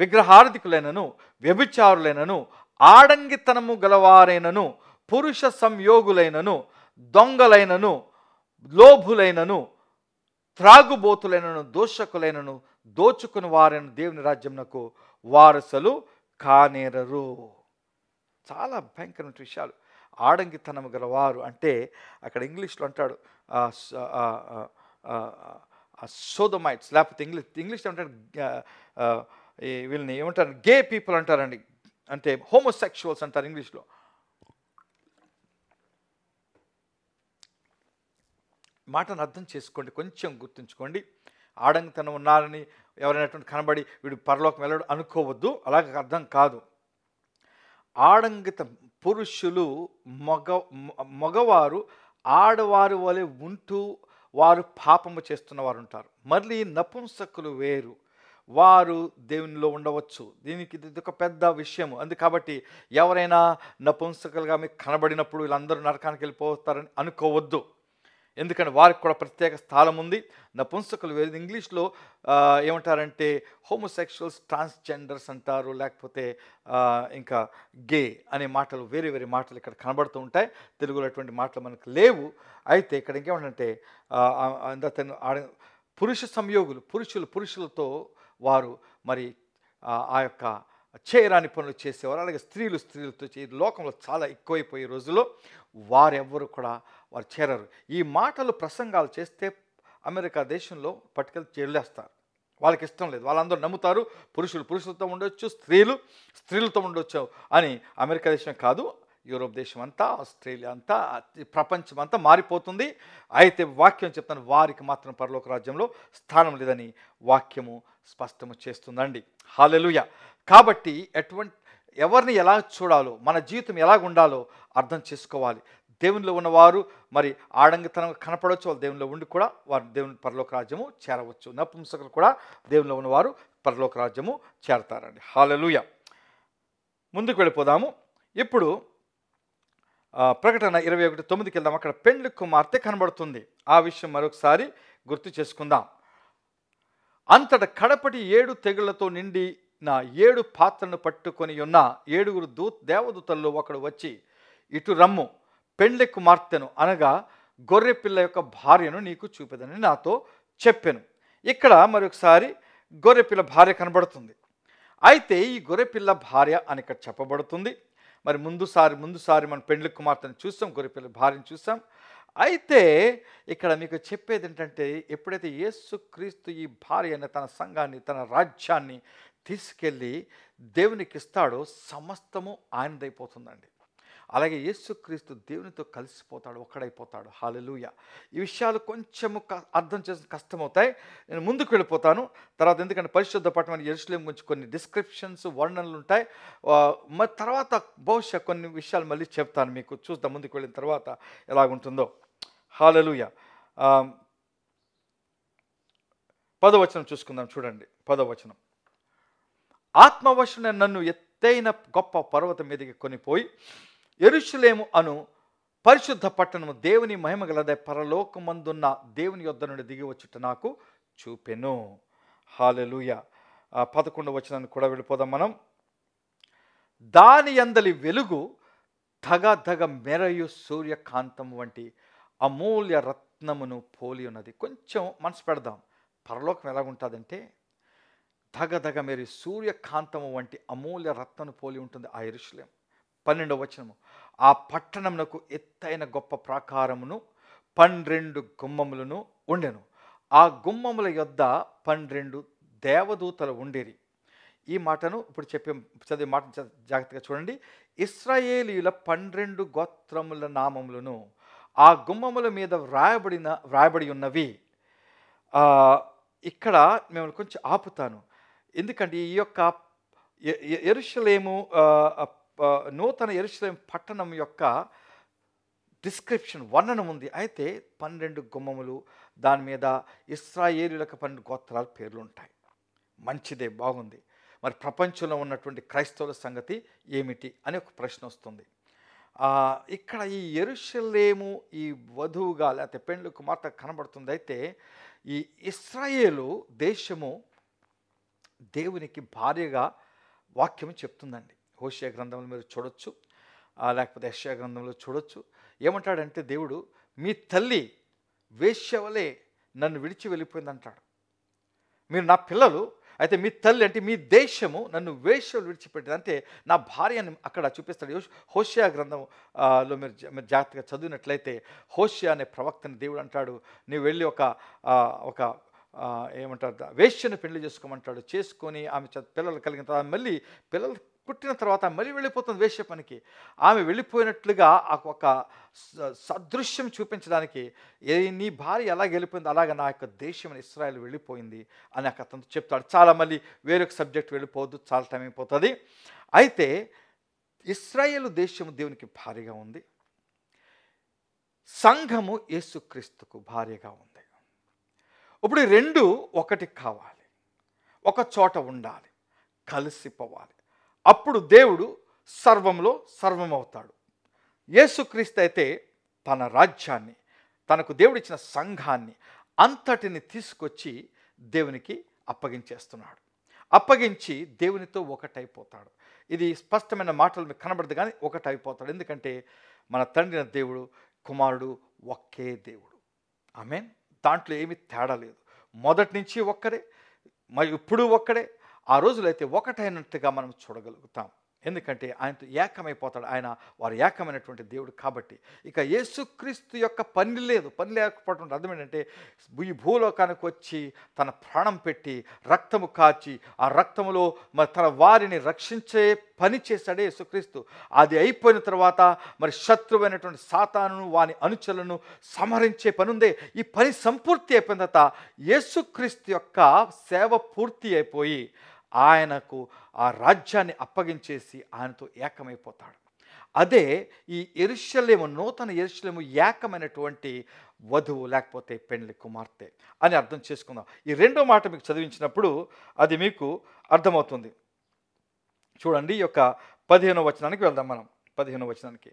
విగ్రహార్థికులైనను వ్యభిచారులైనను ఆడంగితనము గలవారైనను పురుష సంయోగులైనను దొంగలైనను లోభులైనను త్రాగుబోతులైనను దోషకులైనను దోచుకుని వారైన దేవుని రాజ్యంనకు వారసులు కానేరరు చాలా భయంకరమైన విషయాలు ఆడంగితనము గలవారు అంటే అక్కడ ఇంగ్లీష్లో అంటాడు సోదమైట్స్ లేకపోతే ఇంగ్లీష్ ఇంగ్లీష్లో అంటాడు వీళ్ళని ఏమంటారు గే పీపుల్ అంటారండి అంటే హోమోసెక్షువల్స్ అంటారు ఇంగ్లీష్లో మాటను అర్థం చేసుకోండి కొంచెం గుర్తుంచుకోండి ఆడంగితనం ఉన్నారని ఎవరైనటువంటి కనబడి వీడు పరలోకం వెళ్ళడు అనుకోవద్దు అలాగే అర్థం కాదు ఆడంగిత పురుషులు మగ మగవారు ఆడవారు వలె ఉంటూ వారు పాపము వారు ఉంటారు మళ్ళీ నపుంసకులు వేరు వారు దేవునిలో ఉండవచ్చు దీనికి ఇది ఒక పెద్ద విషయం అందు కాబట్టి ఎవరైనా నపుంసకులుగా మీకు కనబడినప్పుడు వీళ్ళందరూ నరకానికి వెళ్ళిపోతారని అనుకోవద్దు ఎందుకంటే వారికి కూడా ప్రత్యేక స్థానం ఉంది నపుంసకులు వేరు ఇంగ్లీష్లో ఏమంటారంటే హోమోసెక్షువల్స్ ట్రాన్స్జెండర్స్ అంటారు లేకపోతే ఇంకా గే అనే మాటలు వేరే వేరే మాటలు ఇక్కడ కనబడుతూ ఉంటాయి తెలుగులో అటువంటి మాటలు మనకు లేవు అయితే ఇక్కడ ఇంకేమంటే పురుష సంయోగులు పురుషులు పురుషులతో వారు మరి ఆ యొక్క చేయరాని పనులు చేసేవారు అలాగే స్త్రీలు స్త్రీలతో చే లోకంలో చాలా ఎక్కువైపోయే రోజుల్లో వారెవ్వరు కూడా వారు చేరరు ఈ మాటలు ప్రసంగాలు చేస్తే అమెరికా దేశంలో పట్టుకెళ్ళి చేరులేస్తారు వాళ్ళకి ఇష్టం లేదు వాళ్ళందరూ నమ్ముతారు పురుషులు పురుషులతో ఉండొచ్చు స్త్రీలు స్త్రీలతో ఉండొచ్చు అని అమెరికా దేశం కాదు యూరోప్ దేశం అంతా ఆస్ట్రేలియా అంతా ప్రపంచం అంతా మారిపోతుంది అయితే వాక్యం చెప్తాను వారికి మాత్రం పరలోక రాజ్యంలో స్థానం లేదని వాక్యము స్పష్టము చేస్తుందండి హాలెలుయ కాబట్టి ఎటువంటి ఎవరిని ఎలా చూడాలో మన జీవితం ఎలా ఉండాలో అర్థం చేసుకోవాలి దేవునిలో ఉన్నవారు మరి ఆడంగితనం కనపడవచ్చు వాళ్ళు దేవునిలో ఉండి కూడా వారు దేవుని పరలోక రాజ్యము చేరవచ్చు నపుంసకులు కూడా దేవునిలో ఉన్నవారు పరలోక రాజ్యము చేరతారండి హాలలుయ ముందుకు వెళ్ళిపోదాము ఇప్పుడు ప్రకటన ఇరవై ఒకటి తొమ్మిదికి వెళ్దాం అక్కడ పెండ్లి కుమార్తె కనబడుతుంది ఆ విషయం మరొకసారి గుర్తు చేసుకుందాం అంతట కడపటి ఏడు తెగుళ్లతో నిండి నా ఏడు పాత్రను పట్టుకొని ఉన్న ఏడుగురు దూ దేవదూతల్లో ఒకడు వచ్చి ఇటు రమ్ము పెండ్లి కుమార్తెను అనగా గొర్రె పిల్ల యొక్క భార్యను నీకు చూపెదని నాతో చెప్పాను ఇక్కడ మరొకసారి గొర్రెపిల్ల భార్య కనబడుతుంది అయితే ఈ గొర్రెపిల్ల భార్య అని ఇక్కడ చెప్పబడుతుంది మరి ముందుసారి ముందుసారి మనం పెండ్లి కుమార్తెను చూస్తాం గొరిపిల్ల భార్యను చూస్తాం అయితే ఇక్కడ మీకు చెప్పేది ఏంటంటే ఎప్పుడైతే యేసుక్రీస్తు ఈ భార్య అనే తన సంఘాన్ని తన రాజ్యాన్ని తీసుకెళ్ళి దేవునికి ఇస్తాడో సమస్తము ఆయనదైపోతుందండి అలాగే యేసుక్రీస్తు దేవునితో కలిసిపోతాడు ఒక్కడైపోతాడు హాలెలుయ ఈ విషయాలు కొంచెము అర్థం చేసిన కష్టమవుతాయి నేను ముందుకు వెళ్ళిపోతాను తర్వాత ఎందుకంటే పరిశుద్ధ పట్టణం ఎరుసలేం గురించి కొన్ని డిస్క్రిప్షన్స్ వర్ణనలు ఉంటాయి మరి తర్వాత బహుశా కొన్ని విషయాలు మళ్ళీ చెప్తాను మీకు చూద్దాం ముందుకు వెళ్ళిన తర్వాత ఎలాగుంటుందో హాలెలుయ పదవచనం చూసుకుందాం చూడండి పదవచనం ఆత్మవశ నన్ను ఎత్తైన గొప్ప పర్వతం మీదకి కొనిపోయి ఎరుషులేము అను పరిశుద్ధ పట్టణము దేవుని మహిమ గలదే పరలోకమందున్న దేవుని యొద్ధ నుండి దిగి వచ్చుట నాకు చూపెను హాలెలుయ పదకొండు వచ్చినాన్ని కూడా వెళ్ళిపోదాం మనం దాని అందలి వెలుగు ధగ మెరయు సూర్యకాంతం వంటి అమూల్య రత్నమును పోలి ఉన్నది కొంచెం మనసు పెడదాం పరలోకం ఎలాగుంటుందంటే ధగ మెరి సూర్యకాంతము వంటి అమూల్య రత్నను పోలి ఉంటుంది ఆ ఇరుషులేము పన్నెండవ వచనము ఆ పట్టణమునకు ఎత్తైన గొప్ప ప్రాకారమును పన్నెండు గుమ్మములను ఉండెను ఆ గుమ్మముల యొద్ద పన్నెండు దేవదూతలు ఉండేరి ఈ మాటను ఇప్పుడు చెప్పే చదివే మాట జాగ్రత్తగా చూడండి ఇస్రాయేలీయుల పన్నెండు గోత్రముల నామములను ఆ గుమ్మముల మీద వ్రాయబడిన వ్రాయబడి ఉన్నవి ఇక్కడ మేము కొంచెం ఆపుతాను ఎందుకంటే ఈ యొక్క ఎరుషలేము నూతన ఎరుసలేం పట్టణం యొక్క డిస్క్రిప్షన్ వర్ణనం ఉంది అయితే పన్నెండు గుమ్మములు దాని మీద ఇస్రాయేలులకు పన్నెండు గోత్రాల పేర్లు ఉంటాయి మంచిదే బాగుంది మరి ప్రపంచంలో ఉన్నటువంటి క్రైస్తవుల సంగతి ఏమిటి అని ఒక ప్రశ్న వస్తుంది ఇక్కడ ఈ ఎరుషలేము ఈ వధువుగా లేకపోతే పెండ్లు కుమార్తె కనబడుతుంది అయితే ఈ ఇస్రాయేలు దేశము దేవునికి భార్యగా వాక్యం చెప్తుందండి హోషియా గ్రంథంలో మీరు చూడొచ్చు లేకపోతే యష్యా గ్రంథంలో చూడొచ్చు ఏమంటాడంటే దేవుడు మీ తల్లి వేశ్యవలే నన్ను విడిచి వెళ్ళిపోయిందంటాడు మీరు నా పిల్లలు అయితే మీ తల్లి అంటే మీ దేశము నన్ను వేష్యలు విడిచిపెట్టింది అంటే నా భార్యని అక్కడ చూపిస్తాడు హోషియా గ్రంథంలో మీరు మీరు జాగ్రత్తగా చదివినట్లయితే హోషియా అనే ప్రవక్తని దేవుడు అంటాడు నీవు వెళ్ళి ఒక ఒక ఏమంటారు వేష్యను పెళ్లి చేసుకోమంటాడు చేసుకొని ఆమె పిల్లలు కలిగిన తర్వాత మళ్ళీ పిల్లలు పుట్టిన తర్వాత మళ్ళీ వెళ్ళిపోతుంది వేశ్య పనికి ఆమె వెళ్ళిపోయినట్లుగా ఒక సదృశ్యం చూపించడానికి నీ భార్య ఎలా వెళ్ళిపోయింది అలాగ నా యొక్క దేశం ఇస్రాయల్ వెళ్ళిపోయింది అని అతను చెప్తాడు చాలా మళ్ళీ వేరొక సబ్జెక్ట్ వెళ్ళిపోవద్దు చాలా టైం అయిపోతుంది అయితే ఇస్రాయేల్ దేశము దేవునికి భారీగా ఉంది సంఘము యేసుక్రీస్తుకు భారీగా ఉంది ఇప్పుడు రెండు ఒకటి కావాలి ఒక చోట ఉండాలి కలిసిపోవాలి అప్పుడు దేవుడు సర్వంలో సర్వం అవుతాడు యేసుక్రీస్తు అయితే తన రాజ్యాన్ని తనకు దేవుడిచ్చిన సంఘాన్ని అంతటిని తీసుకొచ్చి దేవునికి అప్పగించేస్తున్నాడు అప్పగించి దేవునితో ఒకటైపోతాడు ఇది స్పష్టమైన మాటలు మీకు కనబడదు కానీ ఒకటైపోతాడు ఎందుకంటే మన తండ్రిన దేవుడు కుమారుడు ఒకే దేవుడు ఆమెన్ దాంట్లో ఏమీ తేడా లేదు మొదటి నుంచి ఒక్కడే మరి ఇప్పుడు ఒక్కడే ఆ రోజులైతే ఒకటైనట్టుగా మనం చూడగలుగుతాం ఎందుకంటే ఆయనతో ఏకమైపోతాడు ఆయన వారు ఏకమైనటువంటి దేవుడు కాబట్టి ఇక యేసుక్రీస్తు యొక్క పని లేదు పని లేకపోవడం అర్థం ఏంటంటే ఈ భూలోకానికి వచ్చి తన ప్రాణం పెట్టి రక్తము కాచి ఆ రక్తములో మరి తన వారిని రక్షించే పని చేశాడే యేసుక్రీస్తు అది అయిపోయిన తర్వాత మరి శత్రువైనటువంటి సాతాను వాని అనుచరులను సమరించే పని ఉందే ఈ పని సంపూర్తి అయిపోయిన తర్వాత యేసుక్రీస్తు యొక్క సేవ పూర్తి అయిపోయి ఆయనకు ఆ రాజ్యాన్ని అప్పగించేసి ఆయనతో ఏకమైపోతాడు అదే ఈ ఎరుశల్యము నూతన ఎరుశల్యము ఏకమైనటువంటి వధువు లేకపోతే పెండ్లి కుమార్తె అని అర్థం చేసుకుందాం ఈ రెండో మాట మీకు చదివించినప్పుడు అది మీకు అర్థమవుతుంది చూడండి యొక్క పదిహేనో వచనానికి వెళ్దాం మనం పదిహేనో వచనానికి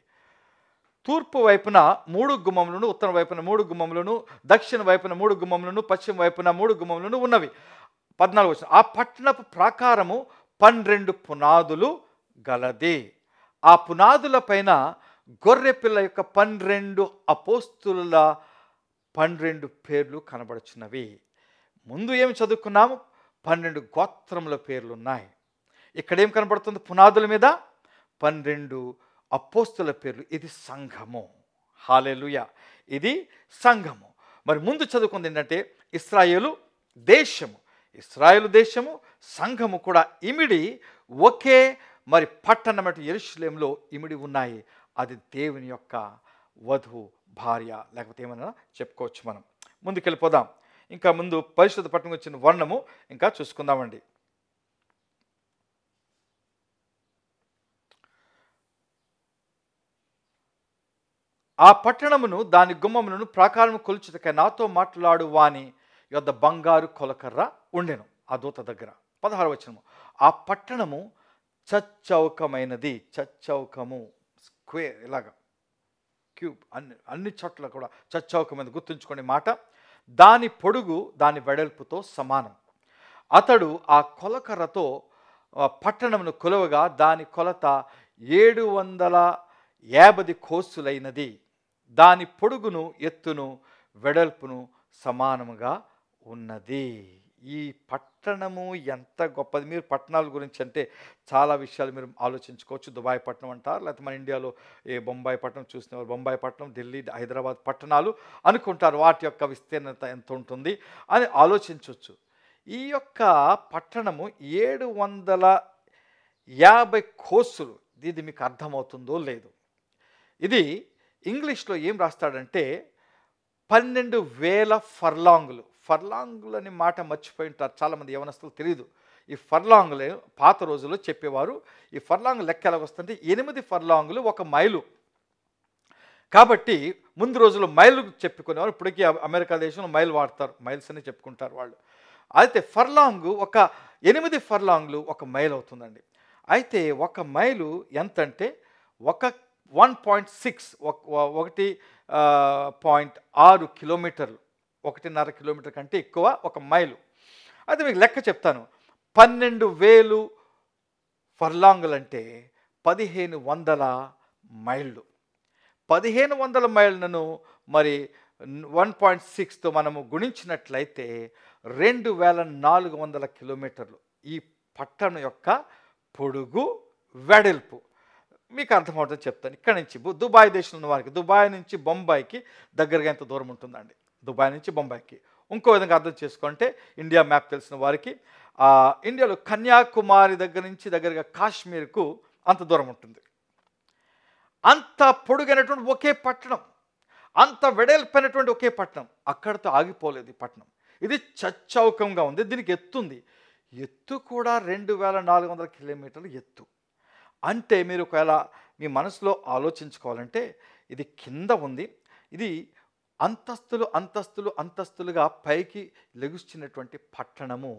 తూర్పు వైపున మూడు గుమ్మములను ఉత్తర వైపున మూడు గుమ్మములను దక్షిణ వైపున మూడు గుమ్మములను పశ్చిమ వైపున మూడు గుమ్మములను ఉన్నవి పద్నాలుగు వచ్చిన ఆ పట్టణపు ప్రాకారము పన్నెండు పునాదులు గలది ఆ పునాదుల పైన గొర్రెపిల్ల యొక్క పన్నెండు అపోస్తుల పన్నెండు పేర్లు కనబడుచున్నవి ముందు ఏమి చదువుకున్నాము పన్నెండు గోత్రముల పేర్లు ఉన్నాయి ఇక్కడేం కనబడుతుంది పునాదుల మీద పన్నెండు అపోస్తుల పేర్లు ఇది సంఘము హాలెలుయ ఇది సంఘము మరి ముందు చదువుకుంది ఏంటంటే ఇస్రాయేలు దేశము ఇస్రాయేల్ దేశము సంఘము కూడా ఇమిడి ఒకే మరి అంటే ఎరుశ్లేంలో ఇమిడి ఉన్నాయి అది దేవుని యొక్క వధువు భార్య లేకపోతే ఏమైనా చెప్పుకోవచ్చు మనం ముందుకెళ్ళిపోదాం ఇంకా ముందు పరిశుద్ధ పట్టణం వచ్చిన వర్ణము ఇంకా చూసుకుందామండి ఆ పట్టణమును దాని గుమ్మమును ప్రాకారం కొలుచుటకై నాతో మాట్లాడు వాని యొద్ద బంగారు కొలకర్ర ఉండెను ఆ దూత దగ్గర పదహారు వచనము ఆ పట్టణము చచ్చౌకమైనది చచ్చౌకము స్క్వేర్ ఇలాగా క్యూబ్ అన్ని అన్ని చోట్ల కూడా చచ్చౌకమైనది గుర్తుంచుకునే మాట దాని పొడుగు దాని వెడల్పుతో సమానం అతడు ఆ కొలకర్రతో పట్టణమును కొలవగా దాని కొలత ఏడు వందల యాభై కోసులైనది దాని పొడుగును ఎత్తును వెడల్పును సమానముగా ఉన్నది ఈ పట్టణము ఎంత గొప్పది మీరు పట్టణాల గురించి అంటే చాలా విషయాలు మీరు ఆలోచించుకోవచ్చు దుబాయ్ పట్టణం అంటారు లేకపోతే మన ఇండియాలో ఏ బొంబాయి పట్టణం చూసిన బొంబాయి పట్టణం ఢిల్లీ హైదరాబాద్ పట్టణాలు అనుకుంటారు వాటి యొక్క విస్తీర్ణత ఎంత ఉంటుంది అని ఆలోచించవచ్చు ఈ యొక్క పట్టణము ఏడు వందల యాభై కోసులు ఇది మీకు అర్థమవుతుందో లేదు ఇది ఇంగ్లీష్లో ఏం రాస్తాడంటే పన్నెండు వేల ఫర్లాంగులు ఫర్లాంగులు అనే మాట మర్చిపోయింటారు ఉంటారు చాలామంది యవనస్తులు తెలియదు ఈ ఫర్లాంగులు పాత రోజుల్లో చెప్పేవారు ఈ ఫర్లాంగ్ లెక్క వస్తుంటే ఎనిమిది ఫర్లాంగులు ఒక మైలు కాబట్టి ముందు రోజుల్లో మైలు చెప్పుకునేవారు ఇప్పటికీ అమెరికా దేశంలో మైలు వాడతారు మైల్స్ అని చెప్పుకుంటారు వాళ్ళు అయితే ఫర్లాంగ్ ఒక ఎనిమిది ఫర్లాంగ్లు ఒక మైల్ అవుతుందండి అయితే ఒక మైలు ఎంత అంటే ఒక వన్ పాయింట్ సిక్స్ ఒకటి పాయింట్ ఆరు కిలోమీటర్లు ఒకటిన్నర కిలోమీటర్ కంటే ఎక్కువ ఒక మైలు అది మీకు లెక్క చెప్తాను పన్నెండు వేలు ఫర్లాంగులు అంటే పదిహేను వందల మైళ్ళు పదిహేను వందల మైళ్ళను మరి వన్ పాయింట్ సిక్స్తో మనము గుణించినట్లయితే రెండు వేల నాలుగు వందల కిలోమీటర్లు ఈ పట్టణం యొక్క పొడుగు వెడల్పు మీకు అర్థమవుతుంది చెప్తాను ఇక్కడ నుంచి దుబాయ్ దేశంలో వారికి దుబాయ్ నుంచి బొంబాయికి దగ్గరగా ఎంత దూరం ఉంటుందండి దుబాయ్ నుంచి బొంబాయికి ఇంకో విధంగా అర్థం చేసుకుంటే ఇండియా మ్యాప్ తెలిసిన వారికి ఇండియాలో కన్యాకుమారి దగ్గర నుంచి దగ్గరగా కాశ్మీర్కు అంత దూరం ఉంటుంది అంత పొడుగైనటువంటి ఒకే పట్టణం అంత వెడల్పైనటువంటి ఒకే పట్టణం అక్కడితో ఆగిపోలేదు ఈ పట్టణం ఇది చచ్చౌకంగా ఉంది దీనికి ఎత్తుంది ఎత్తు కూడా రెండు వేల నాలుగు వందల కిలోమీటర్లు ఎత్తు అంటే మీరు ఒకవేళ మీ మనసులో ఆలోచించుకోవాలంటే ఇది కింద ఉంది ఇది అంతస్తులు అంతస్తులు అంతస్తులుగా పైకి లెగుస్తున్నటువంటి పట్టణము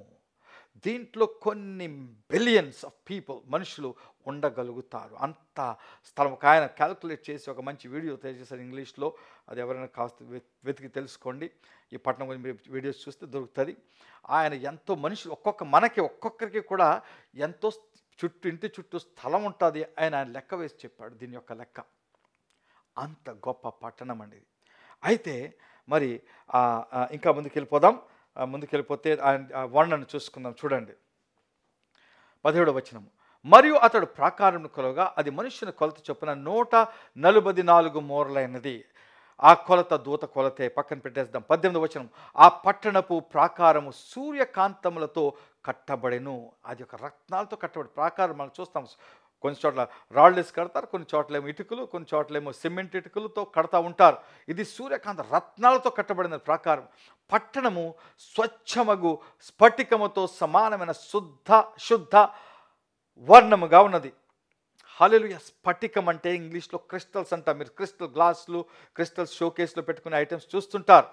దీంట్లో కొన్ని బిలియన్స్ ఆఫ్ పీపుల్ మనుషులు ఉండగలుగుతారు అంత స్థలం ఒక ఆయన క్యాల్కులేట్ చేసి ఒక మంచి వీడియో తెలియజేశారు ఇంగ్లీష్లో అది ఎవరైనా కాస్త వెతికి తెలుసుకోండి ఈ పట్టణం గురించి మీరు వీడియోస్ చూస్తే దొరుకుతుంది ఆయన ఎంతో మనుషులు ఒక్కొక్క మనకి ఒక్కొక్కరికి కూడా ఎంతో చుట్టూ ఇంటి చుట్టూ స్థలం ఉంటుంది ఆయన ఆయన లెక్క వేసి చెప్పాడు దీని యొక్క లెక్క అంత గొప్ప పట్టణం అండి అయితే మరి ఇంకా ముందుకు వెళ్ళిపోదాం ముందుకు వెళ్ళిపోతే వర్ణను చూసుకుందాం చూడండి పదిహేడు వచనము మరియు అతడు ప్రాకారం కొలవగా అది మనుషుని కొలత చొప్పున నూట నలభై నాలుగు మూరలైనది ఆ కొలత దూత కొలతే పక్కన పెట్టేద్దాం పద్దెనిమిది వచనం ఆ పట్టణపు ప్రాకారము సూర్యకాంతములతో కట్టబడెను అది ఒక రత్నాలతో కట్టబడి ప్రాకారం మనం చూస్తాం కొన్ని చోట్ల రాళ్ళు వేసి కడతారు కొన్ని చోట్ల ఏమో ఇటుకలు కొన్ని చోట్ల ఏమో సిమెంట్ ఇటుకలతో కడతా ఉంటారు ఇది సూర్యకాంత రత్నాలతో కట్టబడిన ప్రకారం పట్టణము స్వచ్ఛమగు స్ఫటికముతో సమానమైన శుద్ధ శుద్ధ వర్ణముగా ఉన్నది హాలెలుయ స్ఫటికం అంటే ఇంగ్లీష్లో క్రిస్టల్స్ అంటారు మీరు క్రిస్టల్ గ్లాసులు క్రిస్టల్ షోకేస్లో పెట్టుకునే ఐటమ్స్ చూస్తుంటారు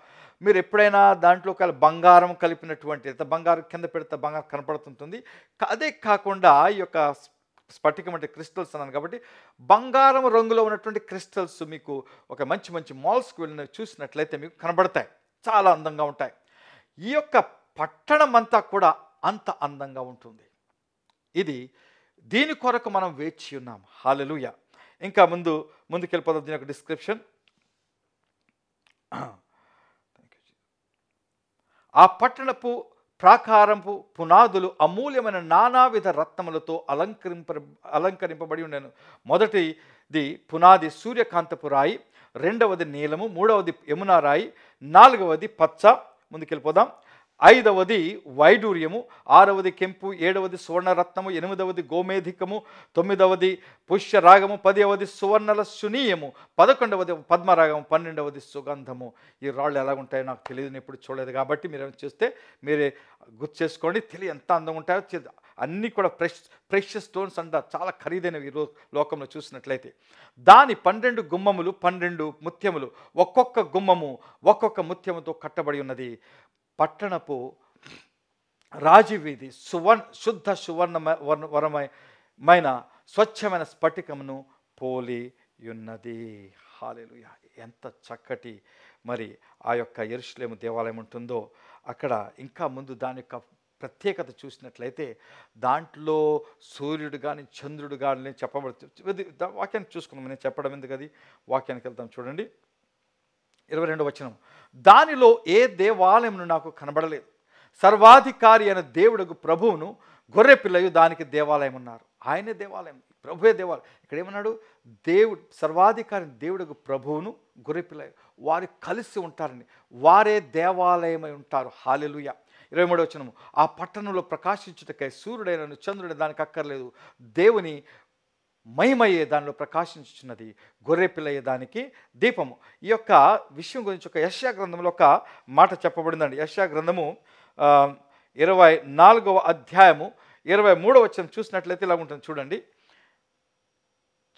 మీరు ఎప్పుడైనా దాంట్లో ఒక బంగారం కలిపినటువంటి బంగారం కింద పెడితే బంగారం కనపడుతుంటుంది అదే కాకుండా ఈ యొక్క స్ఫటికం అంటే క్రిస్టల్స్ అన్నాను కాబట్టి బంగారం రంగులో ఉన్నటువంటి క్రిస్టల్స్ మీకు ఒక మంచి మంచి మాల్స్కి వెళ్ళిన చూసినట్లయితే మీకు కనబడతాయి చాలా అందంగా ఉంటాయి ఈ యొక్క పట్టణం అంతా కూడా అంత అందంగా ఉంటుంది ఇది దీని కొరకు మనం వేచి ఉన్నాం హాలెలుయ ఇంకా ముందు ముందుకెళ్ళిపోతుంది దీని యొక్క డిస్క్రిప్షన్ ఆ పట్టణపు ప్రాకారంపు పునాదులు అమూల్యమైన నానావిధ రత్నములతో అలంకరింప అలంకరింపబడి ఉండను మొదటిది పునాది సూర్యకాంతపు రాయి రెండవది నీలము మూడవది యమునారాయి రాయి నాలుగవది పచ్చ ముందుకెళ్ళిపోదాం ఐదవది వైడూర్యము ఆరవది కెంపు ఏడవది సువర్ణరత్నము ఎనిమిదవది గోమేధికము తొమ్మిదవది పుష్యరాగము పదవది సువర్ణల శునీయము పదకొండవది పద్మరాగము పన్నెండవది సుగంధము ఈ రాళ్ళు ఎలా ఉంటాయో నాకు తెలియదు ఎప్పుడు చూడలేదు కాబట్టి మీరు చూస్తే మీరే గుర్తు చేసుకోండి తెలియ ఎంత అందంగా ఉంటాయో అన్నీ కూడా ప్రెష్ ప్రెషియస్ స్టోన్స్ అంట చాలా ఖరీదైనవి ఈ లోకంలో చూసినట్లయితే దాని పన్నెండు గుమ్మములు పన్నెండు ముత్యములు ఒక్కొక్క గుమ్మము ఒక్కొక్క ముత్యముతో కట్టబడి ఉన్నది పట్టణపు రాజవీధి సువర్ణ శుద్ధ సువర్ణ వరమైన స్వచ్ఛమైన స్ఫటికమును పోలి ఉన్నది ఎంత చక్కటి మరి ఆ యొక్క ఎరుషులేము దేవాలయం ఉంటుందో అక్కడ ఇంకా ముందు దాని యొక్క ప్రత్యేకత చూసినట్లయితే దాంట్లో సూర్యుడు కానీ చంద్రుడు కానీ చెప్పబడుతుంది వాక్యాన్ని చూసుకున్నాం నేను చెప్పడం ఎందుకు అది వాక్యానికి వెళ్తాం చూడండి ఇరవై రెండు వచనం దానిలో ఏ దేవాలయమును నాకు కనబడలేదు సర్వాధికారి అయిన దేవుడుకు ప్రభువును గొర్రె పిల్లయు దానికి దేవాలయం ఉన్నారు ఆయనే దేవాలయం ప్రభువే దేవాలయం ఇక్కడ ఏమన్నాడు దేవుడు సర్వాధికారి దేవుడుకు ప్రభువును గొర్రె పిల్లయు వారు కలిసి ఉంటారని వారే దేవాలయమై ఉంటారు హాలెలుయ ఇరవై మూడవ వచనము ఆ పట్టణంలో ప్రకాశించుటకై సూర్యుడైన చంద్రుడైన దానికి అక్కర్లేదు దేవుని మైమయ్యే దానిలో ప్రకాశించుచున్నది గొర్రెపిల్లయ్యే దానికి దీపము ఈ యొక్క విషయం గురించి ఒక యశ్యా గ్రంథంలో ఒక మాట చెప్పబడిందండి యశ్యా గ్రంథము ఇరవై నాలుగవ అధ్యాయము ఇరవై మూడవ వచ్చిన చూసినట్లయితే ఇలా ఉంటుంది చూడండి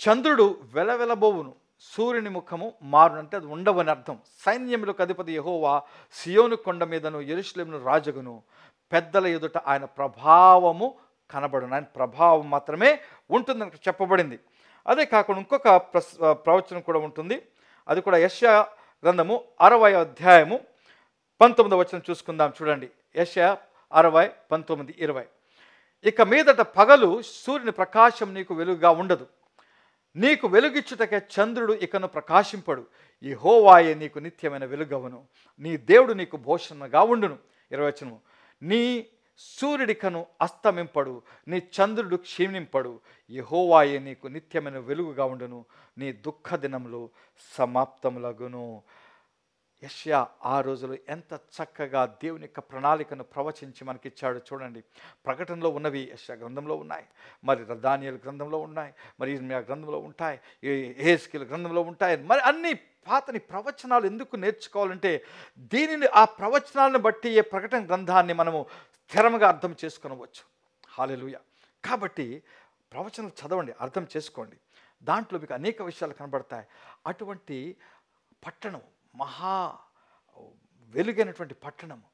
చంద్రుడు వెలవెలబోవును సూర్యుని ముఖము మారునంటే అది ఉండవని అర్థం సైన్యములకు అధిపతి యహోవా సియోను కొండ మీదను ఎరుషులేమును రాజగును పెద్దల ఎదుట ఆయన ప్రభావము కనబడును ఆయన ప్రభావం మాత్రమే ఉంటుందని చెప్పబడింది అదే కాకుండా ఇంకొక ప్రవచనం కూడా ఉంటుంది అది కూడా యశ గ్రంథము అరవై అధ్యాయము పంతొమ్మిది వచనం చూసుకుందాం చూడండి యశ అరవై పంతొమ్మిది ఇరవై ఇక మీదట పగలు సూర్యుని ప్రకాశం నీకు వెలుగుగా ఉండదు నీకు వెలుగిచ్చుటకే చంద్రుడు ఇకను ప్రకాశింపడు ఈ హోవాయే నీకు నిత్యమైన వెలుగవను నీ దేవుడు నీకు భోషణగా ఉండును ఇరవచనము నీ సూర్యుడికను అస్తమింపడు నీ చంద్రుడు క్షీణింపడు యహోవాయే నీకు నిత్యమైన వెలుగుగా ఉండును నీ దుఃఖ దినంలో సమాప్తములగును యష్యా ఆ రోజులు ఎంత చక్కగా దేవుని యొక్క ప్రణాళికను ప్రవచించి మనకిచ్చాడు చూడండి ప్రకటనలో ఉన్నవి యష్యా గ్రంథంలో ఉన్నాయి మరి దానియల గ్రంథంలో ఉన్నాయి మరి ఇర్మియా గ్రంథంలో ఉంటాయి ఏస్కిల్ గ్రంథంలో ఉంటాయి మరి అన్ని పాతని ప్రవచనాలు ఎందుకు నేర్చుకోవాలంటే దీనిని ఆ ప్రవచనాలను బట్టి ఏ ప్రకటన గ్రంథాన్ని మనము స్థిరంగా అర్థం చేసుకునవచ్చు హాలెలుయ కాబట్టి ప్రవచనాలు చదవండి అర్థం చేసుకోండి దాంట్లో మీకు అనేక విషయాలు కనబడతాయి అటువంటి పట్టణం మహా వెలుగైనటువంటి పట్టణము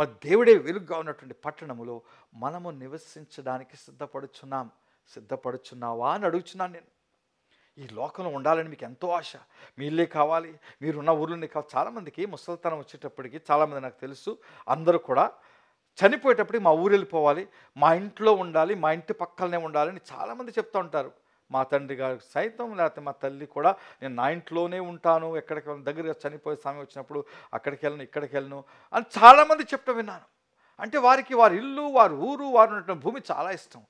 మరి దేవుడే వెలుగుగా ఉన్నటువంటి పట్టణములో మనము నివసించడానికి సిద్ధపడుచున్నాం సిద్ధపడుచున్నావా అని అడుగుచున్నాను నేను ఈ లోకంలో ఉండాలని మీకు ఎంతో ఆశ మీ ఇల్లే కావాలి మీరున్న ఊర్లోనే కావాలి చాలామందికి ముసలితనం వచ్చేటప్పటికి చాలామంది నాకు తెలుసు అందరూ కూడా చనిపోయేటప్పుడు మా ఊరు వెళ్ళిపోవాలి మా ఇంట్లో ఉండాలి మా ఇంటి పక్కలనే ఉండాలని చాలామంది చెప్తూ ఉంటారు మా తండ్రి గారు సైతం లేకపోతే మా తల్లి కూడా నేను నా ఇంట్లోనే ఉంటాను ఎక్కడికి వెళ్ళను దగ్గరగా చనిపోయే సమయం వచ్చినప్పుడు అక్కడికి వెళ్ళను ఇక్కడికి వెళ్ళను అని చాలామంది చెప్పడం విన్నాను అంటే వారికి వారి ఇల్లు వారి ఊరు వారు ఉన్నటువంటి భూమి చాలా ఇష్టం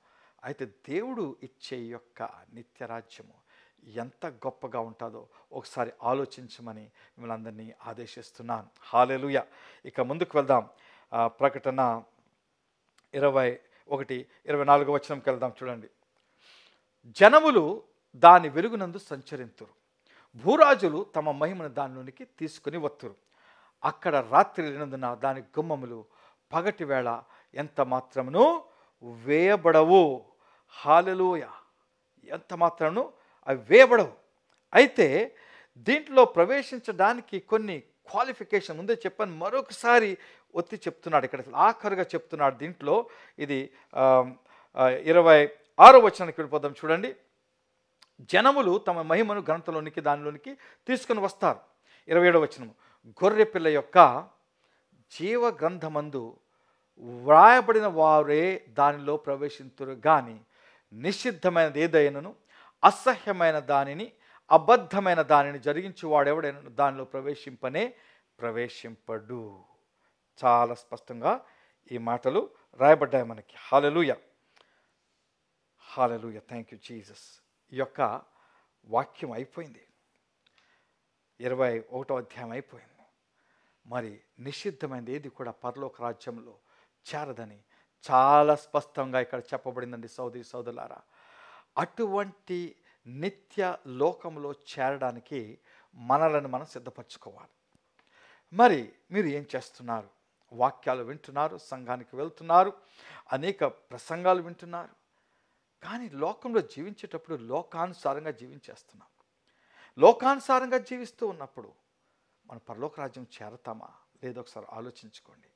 అయితే దేవుడు ఇచ్చే యొక్క నిత్యరాజ్యము ఎంత గొప్పగా ఉంటుందో ఒకసారి ఆలోచించమని మిమ్మల్ని అందరినీ ఆదేశిస్తున్నాను హాలెలుయ ఇక ముందుకు వెళ్దాం ప్రకటన ఇరవై ఒకటి ఇరవై నాలుగు వచనంకి వెళ్దాం చూడండి జనములు దాని వెలుగునందు సంచరింతురు భూరాజులు తమ మహిమను దానిలోనికి తీసుకుని వత్తురు అక్కడ రాత్రి లేనందున దాని గుమ్మములు పగటి వేళ ఎంత మాత్రమును వేయబడవు హాలలోయ ఎంత మాత్రమును అవి వేయబడవు అయితే దీంట్లో ప్రవేశించడానికి కొన్ని క్వాలిఫికేషన్ ముందే చెప్పాను మరొకసారి ఒత్తి చెప్తున్నాడు ఇక్కడ ఆఖరుగా చెప్తున్నాడు దీంట్లో ఇది ఇరవై ఆరో వచనానికి వెళ్ళిపోదాం చూడండి జనములు తమ మహిమను గ్రంథంలోనికి దానిలోనికి తీసుకుని వస్తారు ఇరవై ఏడవ వచనము గొర్రె పిల్ల యొక్క జీవ గ్రంథమందు వ్రాయబడిన వారే దానిలో ప్రవేశించరు కానీ నిషిద్ధమైనది ఏదైనను అసహ్యమైన దానిని అబద్ధమైన దానిని జరిగించి వాడెవడైన దానిలో ప్రవేశింపనే ప్రవేశింపడు చాలా స్పష్టంగా ఈ మాటలు రాయబడ్డాయి మనకి hallelujah hallelujah thank you Jesus ఈ యొక్క వాక్యం అయిపోయింది ఇరవై ఒకటో అధ్యాయం అయిపోయింది మరి నిషిద్ధమైనది ఏది కూడా పరలోక రాజ్యంలో చేరదని చాలా స్పష్టంగా ఇక్కడ చెప్పబడిందండి సౌదీ సౌదులారా అటువంటి నిత్య లోకంలో చేరడానికి మనలను మనం సిద్ధపరచుకోవాలి మరి మీరు ఏం చేస్తున్నారు వాక్యాలు వింటున్నారు సంఘానికి వెళ్తున్నారు అనేక ప్రసంగాలు వింటున్నారు కానీ లోకంలో జీవించేటప్పుడు లోకానుసారంగా జీవించేస్తున్నాం లోకానుసారంగా జీవిస్తూ ఉన్నప్పుడు మన పరలోక రాజ్యం చేరతామా లేదో ఒకసారి ఆలోచించుకోండి